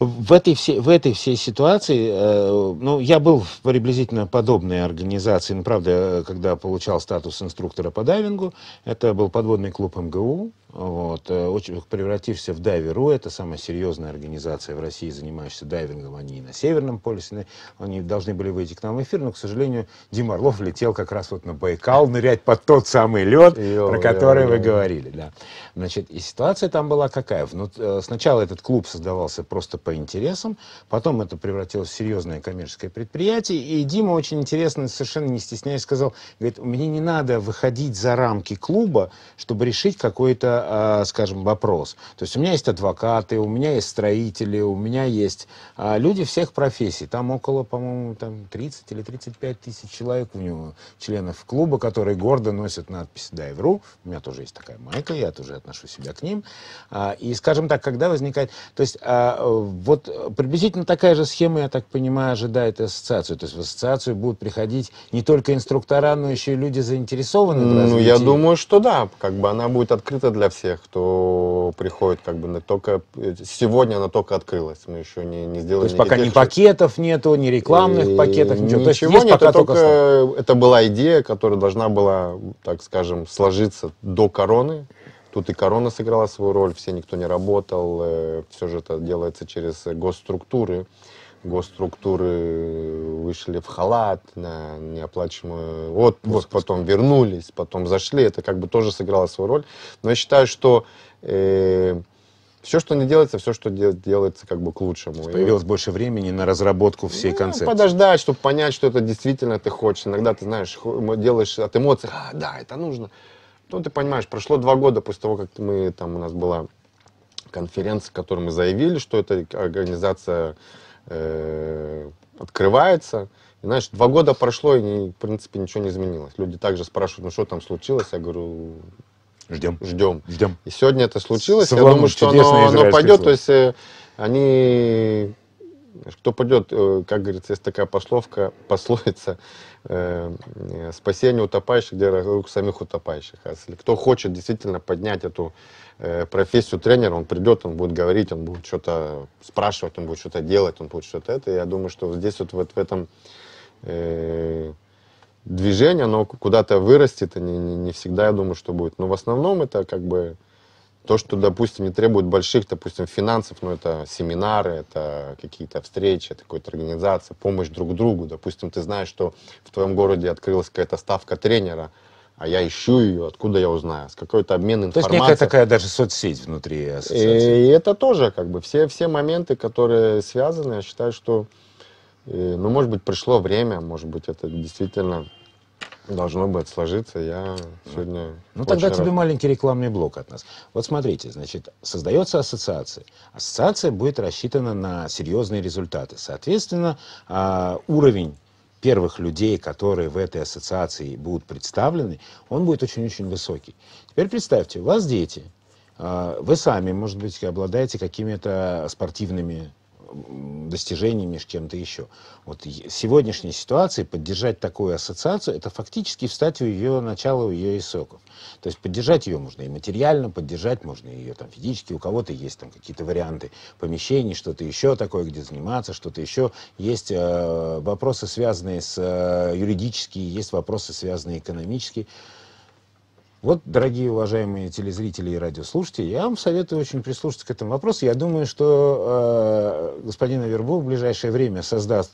в этой всей, в этой всей ситуации, э, ну, я был в приблизительно подобной организации, ну, правда, э, когда получал статус инструктора по дайвингу, это был подводный клуб МГУ, вот, э, превратившись в дайверу, это самая серьезная организация в России, занимающаяся дайвингом, они и на Северном полюсе, они должны были выйти к нам в эфир, но, к сожалению, Дима Орлов летел как раз вот на Байкал, нырять под тот самый лед, йо, про который йо, вы йо. говорили. Да. Значит, и ситуация там была какая? Внут... Э, сначала этот клуб создавался просто по интересам, потом это превратилось в серьезное коммерческое предприятие, и Дима очень интересно, совершенно не стесняясь, сказал, говорит, мне не надо выходить за рамки клуба, чтобы решить какое-то а, скажем, вопрос. То есть у меня есть адвокаты, у меня есть строители, у меня есть а, люди всех профессий. Там около, по-моему, там 30 или 35 тысяч человек у него, членов клуба, которые гордо носят надпись «Дайвру». У меня тоже есть такая майка, я тоже отношу себя к ним. А, и, скажем так, когда возникает... То есть вот приблизительно такая же схема, я так понимаю, ожидает ассоциацию. То есть в ассоциацию будут приходить не только инструктора, но еще и люди заинтересованы в ну, развитии. Ну, я думаю, что да, как бы она будет открыта для всех, кто приходит, как бы на только сегодня она только открылась, мы еще не не сделали. То есть пока ни тех, пакетов нету, ни рекламных и... пакетов, ничего. Ничего То есть, нет, пока только, только это была идея, которая должна была, так скажем, сложиться до короны. Тут и корона сыграла свою роль, все никто не работал, э, все же это делается через госструктуры госструктуры вышли в халат на неоплачиваемый вот потом вернулись, потом зашли. Это как бы тоже сыграло свою роль. Но я считаю, что э, все, что не делается, все, что дел- делается как бы к лучшему. Появилось и, больше времени на разработку всей ну, концепции. Подождать, чтобы понять, что это действительно ты хочешь. Иногда ты знаешь, делаешь от эмоций, а, да, это нужно. Ну, ты понимаешь, прошло два года после того, как мы там у нас была конференция, в которой мы заявили, что эта организация Э, открывается. И, знаешь, два года прошло, и, в принципе, ничего не изменилось. Люди также спрашивают, ну что там случилось? Я говорю, ждем. Ждем. Ждем. И сегодня это случилось. Я думаю, что оно, оно пойдет. Слова. То есть э, они... Кто пойдет, э, как говорится, есть такая пословка, пословица, Э, э, спасение утопающих где рук самих утопающих. А если кто хочет действительно поднять эту э, профессию тренера, он придет, он будет говорить, он будет что-то спрашивать, он будет что-то делать, он будет что-то это. И я думаю, что здесь вот, вот в этом движение, оно куда-то вырастет, и не, не всегда, я думаю, что будет. Но в основном это как бы то, что, допустим, не требует больших, допустим, финансов, но ну, это семинары, это какие-то встречи, это какая-то организация, помощь друг другу. Допустим, ты знаешь, что в твоем городе открылась какая-то ставка тренера, а я ищу ее, откуда я узнаю, с какой-то обмен информацией. То есть некая такая даже соцсеть внутри ассоциации. И это тоже как бы все, все моменты, которые связаны, я считаю, что, э, ну, может быть, пришло время, может быть, это действительно должно быть сложиться. Я сегодня... Ну тогда рад. тебе маленький рекламный блок от нас. Вот смотрите, значит, создается ассоциация. Ассоциация будет рассчитана на серьезные результаты. Соответственно, а, уровень первых людей, которые в этой ассоциации будут представлены, он будет очень-очень высокий. Теперь представьте, у вас дети, а, вы сами, может быть, обладаете какими-то спортивными достижениями, с чем-то еще. Вот в сегодняшней ситуации поддержать такую ассоциацию, это фактически встать у ее начала, у ее истоков. То есть поддержать ее можно и материально, поддержать можно ее там физически, у кого-то есть там какие-то варианты помещений, что-то еще такое, где заниматься, что-то еще. Есть э, вопросы, связанные с э, юридические, есть вопросы, связанные экономические. Вот, дорогие уважаемые телезрители и радиослушатели, я вам советую очень прислушаться к этому вопросу. Я думаю, что э, господин Авербух в ближайшее время создаст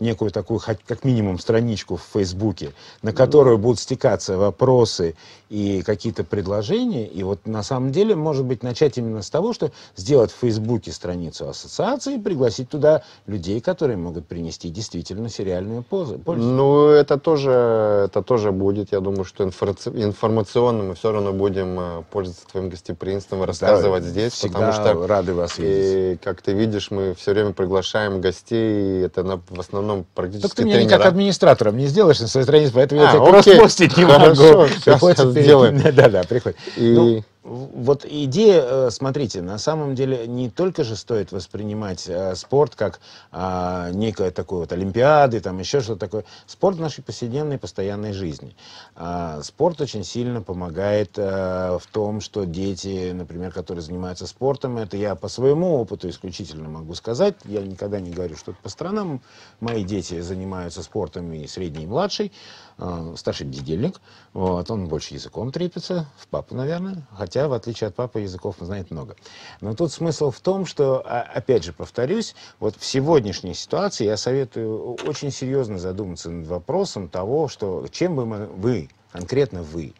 некую такую, хоть как минимум, страничку в Фейсбуке, на которую будут стекаться вопросы и какие-то предложения. И вот на самом деле, может быть, начать именно с того, что сделать в Фейсбуке страницу ассоциации и пригласить туда людей, которые могут принести действительно сериальную пользу. Ну, это тоже, это тоже будет. Я думаю, что информационно мы все равно будем э, пользоваться твоим гостеприимством, рассказывать да, здесь, потому что... рады вас видеть. И, как ты видишь, мы все время приглашаем гостей, и это на, в основном ну, практически Так ты меня никак администратором не сделаешь на своей странице, поэтому а, я тебя кросс-постить не могу. Хорошо, приходится пере... сделаем. [laughs] Да-да, приходит. И... Ну, вот идея, э, смотрите, на самом деле не только же стоит воспринимать э, спорт как а, некое такое вот олимпиады, там еще что-то такое. Спорт в нашей повседневной постоянной жизни. А, спорт очень сильно помогает а, в том, что дети, например, которые занимаются спортом, это я по своему опыту исключительно могу сказать, я никогда не говорю что-то по странам, мои дети занимаются спортом и средний, и младший, Э, старший бездельник, вот, он больше языком трепится, в папу, наверное, хотя, в отличие от папы, языков он знает много. Но тут смысл в том, что, а, опять же, повторюсь, вот в сегодняшней ситуации я советую очень серьезно задуматься над вопросом того, что чем бы мы, вы, конкретно вы,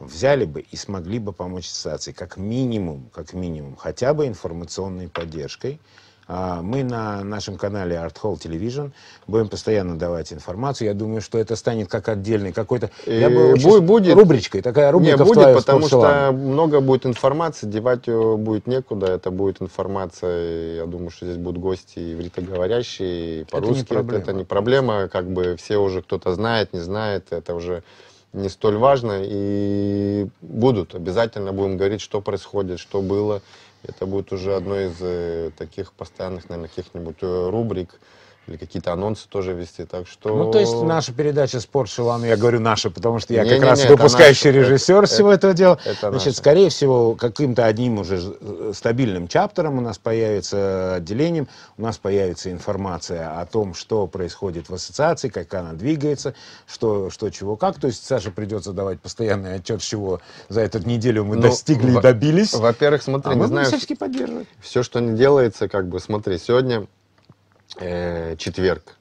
взяли бы и смогли бы помочь ситуации, как минимум, как минимум, хотя бы информационной поддержкой, а, мы на нашем канале Art Hall Television будем постоянно давать информацию. Я думаю, что это станет как отдельный какой-то... Э, я бы очень... будет рубричкой, такая рубрика. Не, будет, твою, потому что много будет информации, девать ее будет некуда. Это будет информация, я думаю, что здесь будут гости ивритоговорящие, и по-русски. это, это не проблема, как бы все уже кто-то знает, не знает, это уже не столь важно. И будут, обязательно будем говорить, что происходит, что было это будет уже одно из э, таких постоянных, наверное, каких-нибудь э, рубрик, или какие-то анонсы тоже вести, так что... Ну, то есть наша передача «Спорт Шелам», я говорю наша, потому что я не, как не, раз не, выпускающий это режиссер это, всего это, этого дела. Это Значит, наша. скорее всего, каким-то одним уже э, стабильным чаптером у нас появится отделением, у нас появится информация о том, что происходит в ассоциации, как она двигается, что, что чего, как. То есть Саша придется давать постоянный отчет, чего за эту неделю мы ну, достигли и добились. Во-первых, смотри, а не мы знаю... всячески поддерживать. Все, что не делается, как бы, смотри, сегодня э, четверг.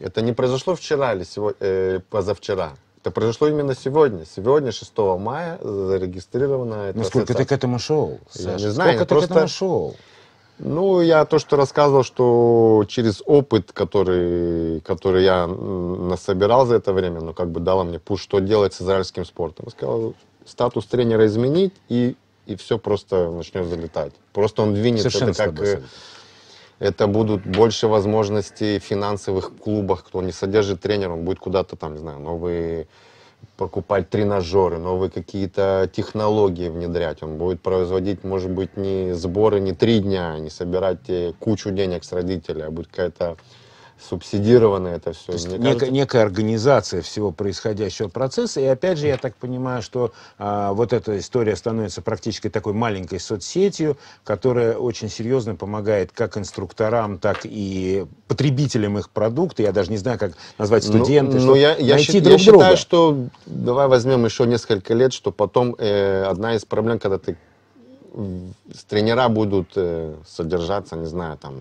Это не произошло вчера или сегодня, э, позавчера. Это произошло именно сегодня. Сегодня, 6 мая, зарегистрировано это. Насколько ну, ты к этому шел? Саша? Я не знаю. Сколько я ты просто... к этому шел? Ну, я то, что рассказывал, что через опыт, который, который я насобирал за это время, ну, как бы дало мне пуш, что делать с израильским спортом. Я сказал, статус тренера изменить, и, и все просто начнет залетать. Просто он двинется. Совершенно это как, э, это будут больше возможностей в финансовых клубах, кто не содержит тренера, он будет куда-то там, не знаю, новые покупать тренажеры, новые какие-то технологии внедрять. Он будет производить, может быть, не сборы не три дня, а не собирать э, кучу денег с родителей, а будет какая-то субсидировано это все. То есть нек- кажется... некая организация всего происходящего процесса. И опять же, я так понимаю, что а, вот эта история становится практически такой маленькой соцсетью, которая очень серьезно помогает как инструкторам, так и потребителям их продукта. Я даже не знаю, как назвать ну, студенты, ну, я, я найти счит, друг я друга. считаю, что давай возьмем еще несколько лет, что потом э, одна из проблем, когда ты тренера будут э, содержаться, не знаю, там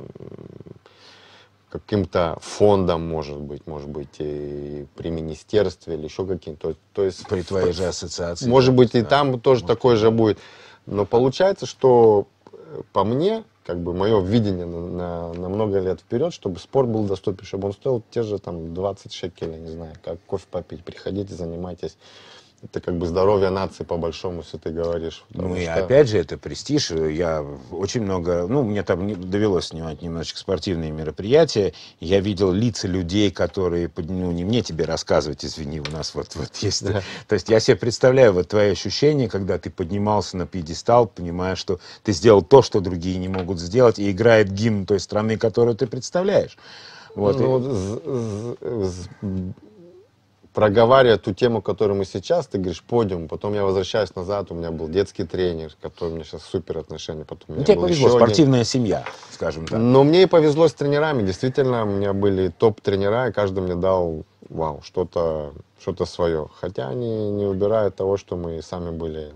каким-то фондом, может быть, может быть, и при министерстве или еще каким-то. То, то есть при твоей же ассоциации. Может быть, да, и там тоже может, такое же будет. Но получается, что э, по мне, как бы мое видение на, на, на много лет вперед, чтобы спорт был доступен, чтобы он стоил те же там 20 шекелей, не знаю, как кофе попить. Приходите, занимайтесь это как бы здоровье нации, по большому, все ты говоришь. Ну и опять же, это престиж. Я очень много, ну, мне там довелось снимать немножечко спортивные мероприятия. Я видел лица людей, которые, ну, не мне тебе рассказывать, извини, у нас вот, вот есть. Да. То есть я себе представляю вот твои ощущения, когда ты поднимался на пьедестал, понимая, что ты сделал то, что другие не могут сделать, и играет гимн той страны, которую ты представляешь. Вот. Ну, и проговаривая ту тему, которую мы сейчас, ты говоришь подиум, потом я возвращаюсь назад, у меня был детский тренер, который у меня сейчас супер отношения, потом у меня тебе повезло, спортивная один. семья, скажем так. Но мне и повезло с тренерами, действительно, у меня были топ-тренера, и каждый мне дал, вау, что-то что свое. Хотя они не убирают того, что мы сами были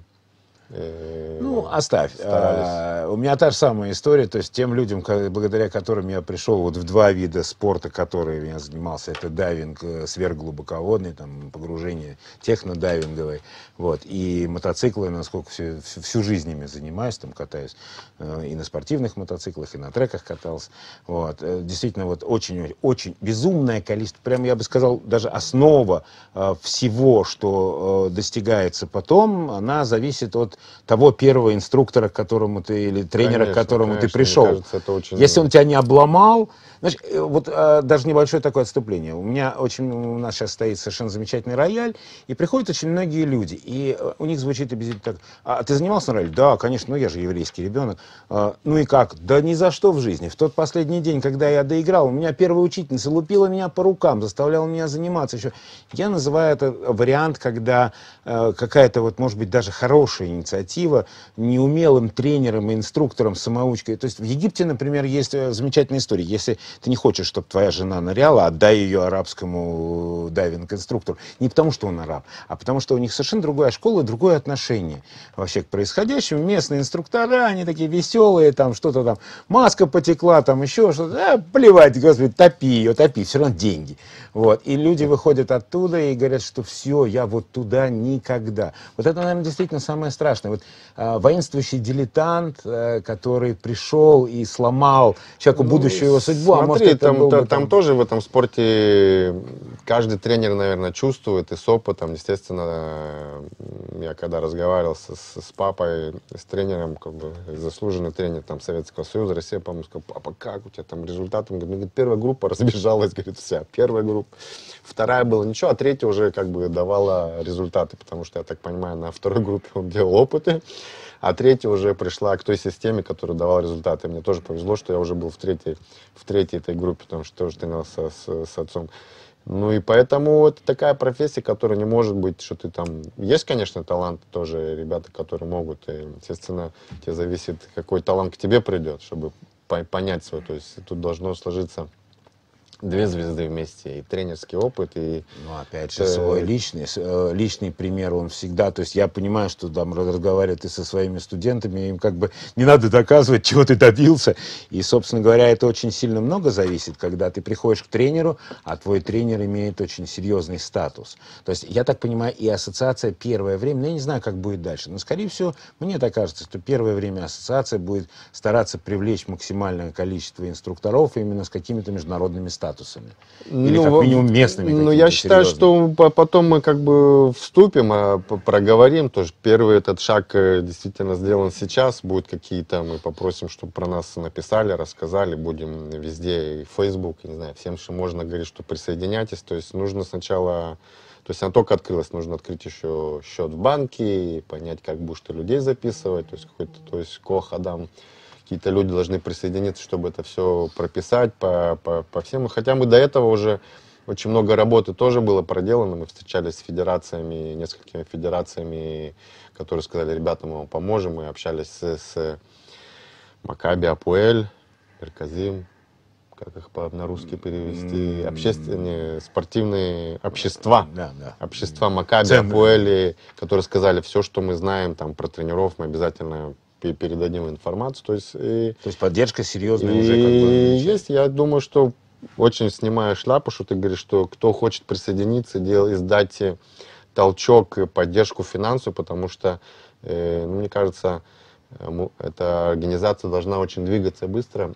Э, ну, оставь. Старались. А, у меня та же самая история. То есть тем людям, благодаря которым я пришел вот в два вида спорта, которые я занимался, это дайвинг э, сверхглубоководный, там, погружение технодайвинговое, вот, и мотоциклы, насколько всю, всю жизнь ими занимаюсь, там катаюсь э, и на спортивных мотоциклах, и на треках катался. Вот. Действительно, вот очень-очень безумное количество, прям я бы сказал, даже основа всего, что достигается потом, она зависит от того первого инструктора, к которому ты, или тренера, Конечно, к которому конечно, ты пришел. Кажется, это очень... Если он тебя не обломал, Значит, э, вот а, даже небольшое такое отступление. У меня очень, у нас сейчас стоит совершенно замечательный рояль, и приходят очень многие люди, и э, у них звучит обязательно так, а ты занимался на рояле? Да, конечно, ну я же еврейский ребенок. А, ну и как? Да ни за что в жизни. В тот последний день, когда я доиграл, у меня первая учительница лупила меня по рукам, заставляла меня заниматься еще. Я называю это вариант, когда э, какая-то вот, может быть, даже хорошая инициатива неумелым тренером и инструктором, самоучкой. То есть в Египте, например, есть замечательная история. Если ты не хочешь, чтобы твоя жена ныряла, отдай ее арабскому э, дайвинг-инструктору. Не потому, что он араб, а потому, что у них совершенно другая школа, другое отношение вообще к происходящему. Местные инструктора, они такие веселые, там что-то там, маска потекла, там еще что-то. А, плевать, господи, топи ее, топи, все равно деньги. Вот. И люди выходят оттуда и говорят, что все, я вот туда никогда. Вот это, наверное, действительно самое страшное. Вот э, воинствующий дилетант, э, который пришел и сломал человеку ну, будущую его судьбу. А смотри, а может, это там, та, бы, там... там тоже в этом спорте каждый тренер, наверное, чувствует и с опытом. Естественно, я когда разговаривал с, с, с папой, с тренером, как бы заслуженный тренер там, Советского Союза, Россия, по-моему, сказал, папа, как у тебя там результаты? Он говорит, «Ну, первая группа [laughs] разбежалась, говорит, вся, первая группа Вторая была ничего, а третья уже как бы давала результаты, потому что, я так понимаю, на второй группе он делал опыты, а третья уже пришла к той системе, которая давала результаты. Мне тоже повезло, что я уже был в третьей, в третьей этой группе, потому что тоже тренировался с, с, с отцом. Ну и поэтому это такая профессия, которая не может быть, что ты там... Есть, конечно, талант тоже, ребята, которые могут, и, естественно, тебе зависит, какой талант к тебе придет, чтобы понять свой. То есть тут должно сложиться две звезды вместе, и тренерский опыт, и... Ну, опять же, свой э, личный, э, личный пример, он всегда, то есть я понимаю, что там разговаривают и со своими студентами, им как бы не надо доказывать, [laughs] чего ты добился, и, собственно говоря, это очень сильно много зависит, когда ты приходишь к тренеру, а твой тренер имеет очень серьезный статус. То есть, я так понимаю, и ассоциация первое время, ну, я не знаю, как будет дальше, но, скорее всего, мне так кажется, что первое время ассоциация будет стараться привлечь максимальное количество инструкторов именно с какими-то международными статусами статусами? Или ну, как минимум местными? Ну, я считаю, серьезными? что потом мы как бы вступим, а проговорим тоже. Первый этот шаг э, действительно сделан сейчас. Будут какие-то, мы попросим, чтобы про нас написали, рассказали. Будем везде, и Facebook, и, не знаю, всем, что можно, говорить, что присоединяйтесь. То есть нужно сначала то есть она только открылась, нужно открыть еще счет в банке, понять, как будешь ты людей записывать, то есть какой-то, то есть кохадам. Адам какие-то люди должны присоединиться, чтобы это все прописать по, по, по всем. Хотя мы до этого уже очень много работы тоже было проделано. Мы встречались с федерациями, несколькими федерациями, которые сказали, ребята, мы вам поможем. Мы общались с, с Макаби, Апуэль, Мерказим, как их по, на русский перевести, м-м-м. общественные, спортивные общества. Да, Общества Макаби, Ценные. Апуэли, которые сказали, все, что мы знаем там, про тренеров, мы обязательно передадим информацию. То есть, и, э, то есть поддержка серьезная и уже как бы. Есть, я думаю, что очень снимаю шляпу, что ты говоришь, что кто хочет присоединиться, дел, издать э, толчок и поддержку финансовую, потому что, э, ну, мне кажется, э, эта организация должна очень двигаться быстро.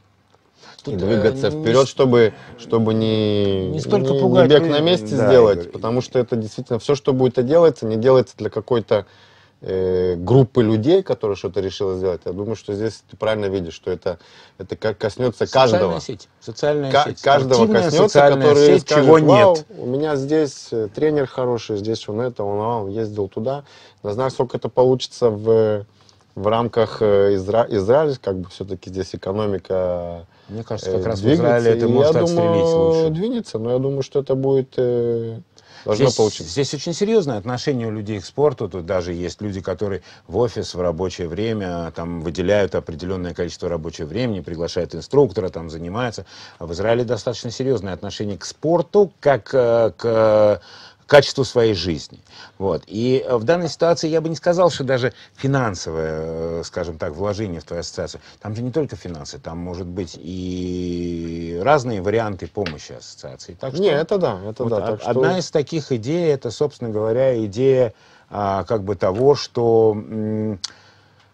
Тут, и э, двигаться э, вперед, не, чтобы, чтобы не, не, столько не, пугать, не бег ну на месте да, сделать, говорю, потому что это действительно все, что будет и делается, не делается для какой-то Э, группы людей, которые что-то решила сделать. Я думаю, что здесь ты правильно видишь, что это, это как коснется социальная каждого. Сеть. Социальная К- сеть. Каждого Активная коснется, который сеть, скажет, чего нет. у меня здесь э, тренер хороший, здесь он это, он, он ездил туда. Не знаю, сколько это получится в, в рамках э, Изра... Израиля, как бы все-таки здесь экономика Мне кажется, как раз двигается. в Израиле это может я лучше. двинется, но я думаю, что это будет... Э, Должно здесь, получиться. Здесь очень серьезное отношение у людей к спорту. Тут даже есть люди, которые в офис в рабочее время а, там выделяют определенное количество рабочего времени, приглашают инструктора, там занимаются. А в Израиле достаточно серьезное отношение к спорту, как э, к качеству своей жизни. Вот. И э, в данной ситуации я бы не сказал, что даже финансовое, э, скажем так, вложение в твою ассоциацию, там же не только финансы, там может быть и разные варианты помощи ассоциации. Так что, не, это да, это вот да. Так одна что... из таких идей, это, собственно говоря, идея а, как бы того, что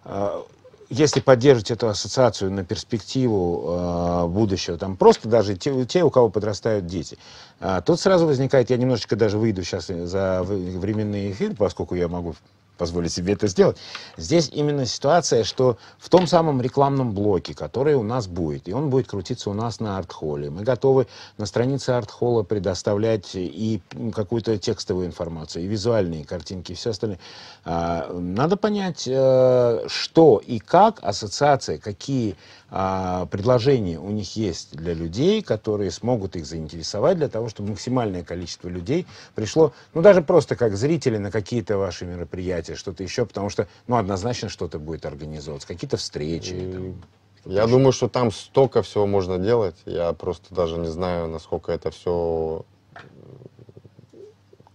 а, если поддержать эту ассоциацию на перспективу э, будущего, там просто даже те, те, у кого подрастают дети, э, тут сразу возникает, я немножечко даже выйду сейчас за временный эфир, поскольку я могу позволить себе это сделать. Здесь именно ситуация, что в том самом рекламном блоке, который у нас будет, и он будет крутиться у нас на арт-холле. Мы готовы на странице арт-холла предоставлять и какую-то текстовую информацию, и визуальные картинки, и все остальное. А, надо понять, э, что и как ассоциация, какие а, предложения у них есть для людей, которые смогут их заинтересовать для того, чтобы максимальное количество людей пришло, ну даже просто как зрители на какие-то ваши мероприятия, мероприятие, что-то еще, потому что, ну, однозначно что-то будет организовываться, какие-то встречи. Там, я еще. думаю, что там столько всего можно делать, я просто даже не знаю, насколько это все,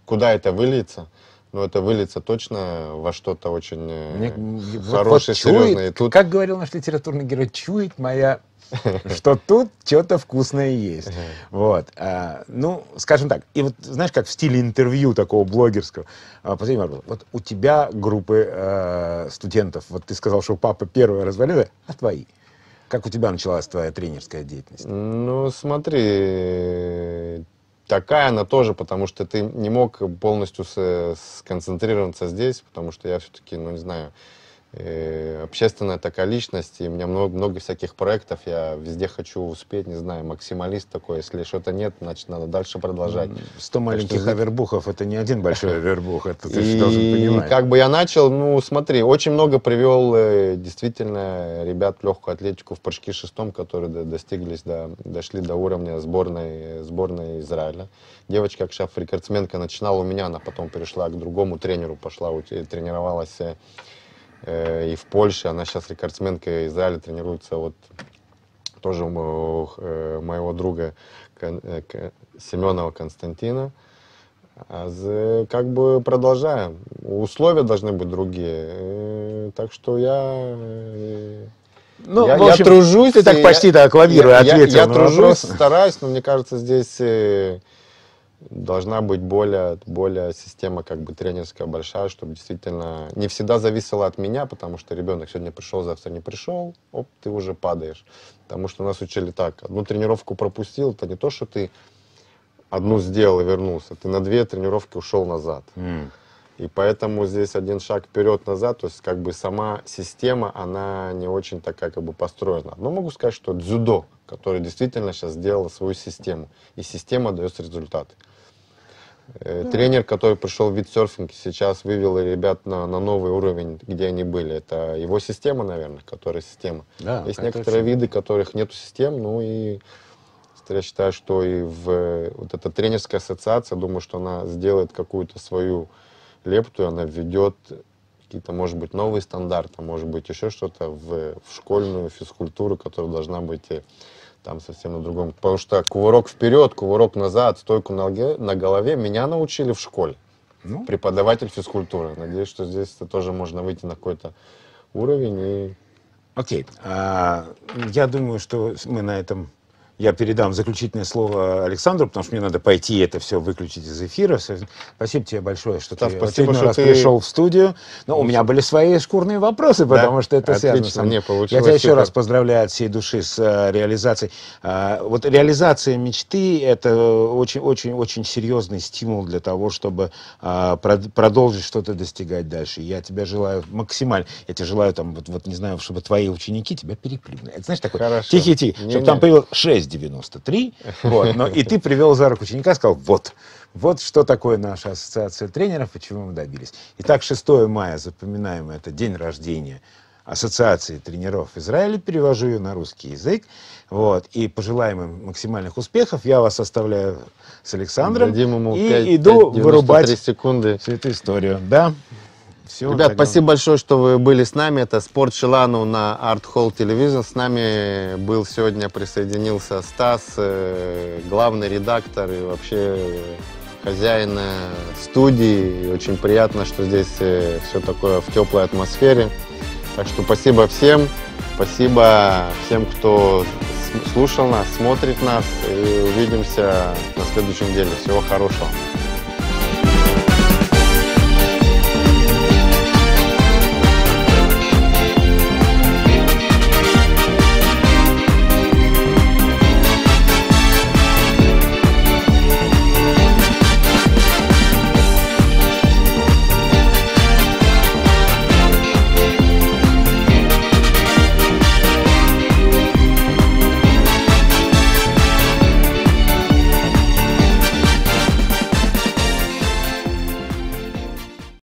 куда это выльется но это выльется точно во что-то очень э, Мне, хорошее, вот, вот серьезное. Чует, и тут... Как говорил наш литературный герой, чует моя [laughs] что тут что-то вкусное есть. Вот. А, ну, скажем так, и вот знаешь, как в стиле интервью такого блогерского, а, последний вопрос. Вот у тебя группы э, студентов, вот ты сказал, что папа первая развалила, а твои? Как у тебя началась твоя тренерская деятельность? Ну, смотри, такая она тоже, потому что ты не мог полностью э, сконцентрироваться здесь, потому что я все-таки, ну, не знаю, и э, общественная такая личность, и у меня много, много всяких проектов, я везде хочу успеть, не знаю, максималист такой, если что-то нет, значит, надо дальше продолжать. Сто маленьких что... авербухов, это не один большой [laughs] авербух, это ты и... должен понимать. И как бы я начал, ну, смотри, очень много привел э, действительно ребят в легкую атлетику в прыжке шестом, которые достиглись, до, дошли до уровня сборной, сборной Израиля. Девочка, как шеф-рекордсменка, начинала у меня, она потом перешла к другому тренеру, пошла, тренировалась э, Э, и в Польше. Она сейчас рекордсменка Израиля тренируется. Вот тоже у э, моего друга э, Семенова Константина. А как бы продолжаем. Условия должны быть другие. Так что я ну, я, в общем, я тружусь. Ты так почти я, так лавируя ответил. Я, я, я тружусь, вопрос. стараюсь, но мне кажется, здесь должна быть более, более система как бы тренерская большая, чтобы действительно не всегда зависело от меня, потому что ребенок сегодня пришел, завтра не пришел, оп, ты уже падаешь. Потому что нас учили так, одну тренировку пропустил, это не то, что ты одну сделал и вернулся, ты на две тренировки ушел назад. Mm. И поэтому здесь один шаг вперед-назад, то есть как бы сама система, она не очень такая как бы построена. Но могу сказать, что дзюдо, которое действительно сейчас сделало свою систему, и система дает результаты. Э, ну, тренер, который пришел в вид-серфинг, сейчас вывел ребят на, на новый уровень, где они были. Это его система, наверное, которая система. Да, Есть некоторые очень... виды, которых нет систем, ну и я считаю, что и в вот эта тренерская ассоциация, думаю, что она сделает какую-то свою лепту, она введет какие-то, может быть, новые стандарты, может быть, еще что-то в, в школьную физкультуру, которая должна быть э, там совсем на другом. Потому что кувырок вперед, кувырок назад, стойку на, на голове меня научили в школе. Ну? Преподаватель физкультуры. Надеюсь, что здесь -то тоже можно выйти на какой-то уровень и Окей. А, я думаю, что мы на этом я передам заключительное слово Александру, потому что мне надо пойти это все выключить из эфира. Спасибо тебе большое, что ты в последний раз ты... пришел в студию. Но ну, у меня были свои шкурные вопросы, да, потому что это отлично, связано. Мне получилось я тебя еще раз поздравляю от всей души с а, реализацией. А, вот реализация мечты – это очень-очень-очень серьезный стимул для того, чтобы а, продолжить что-то достигать дальше. Я тебя желаю максимально. Я тебе желаю, там, вот, вот не знаю, чтобы твои ученики тебя переплюнули. Это знаешь, такой тихий-тихий, чтобы не. там появилось шесть 6,93. Вот, но, и ты привел за руку ученика и сказал, вот, вот что такое наша ассоциация тренеров и чего мы добились. Итак, 6 мая, запоминаем, это день рождения Ассоциации тренеров Израиля, перевожу ее на русский язык. Вот, и пожелаем им максимальных успехов. Я вас оставляю с Александром Дадим ему и 5, иду 5, вырубать секунды. всю эту историю. Да? Все, Ребят, пойдем. спасибо большое, что вы были с нами. Это Спорт Шилану на Art Hall Television. С нами был сегодня, присоединился Стас, э, главный редактор и вообще хозяин э, студии. И очень приятно, что здесь э, все такое в теплой атмосфере. Так что спасибо всем. Спасибо всем, кто слушал нас, смотрит нас. И увидимся на следующей неделе. Всего хорошего.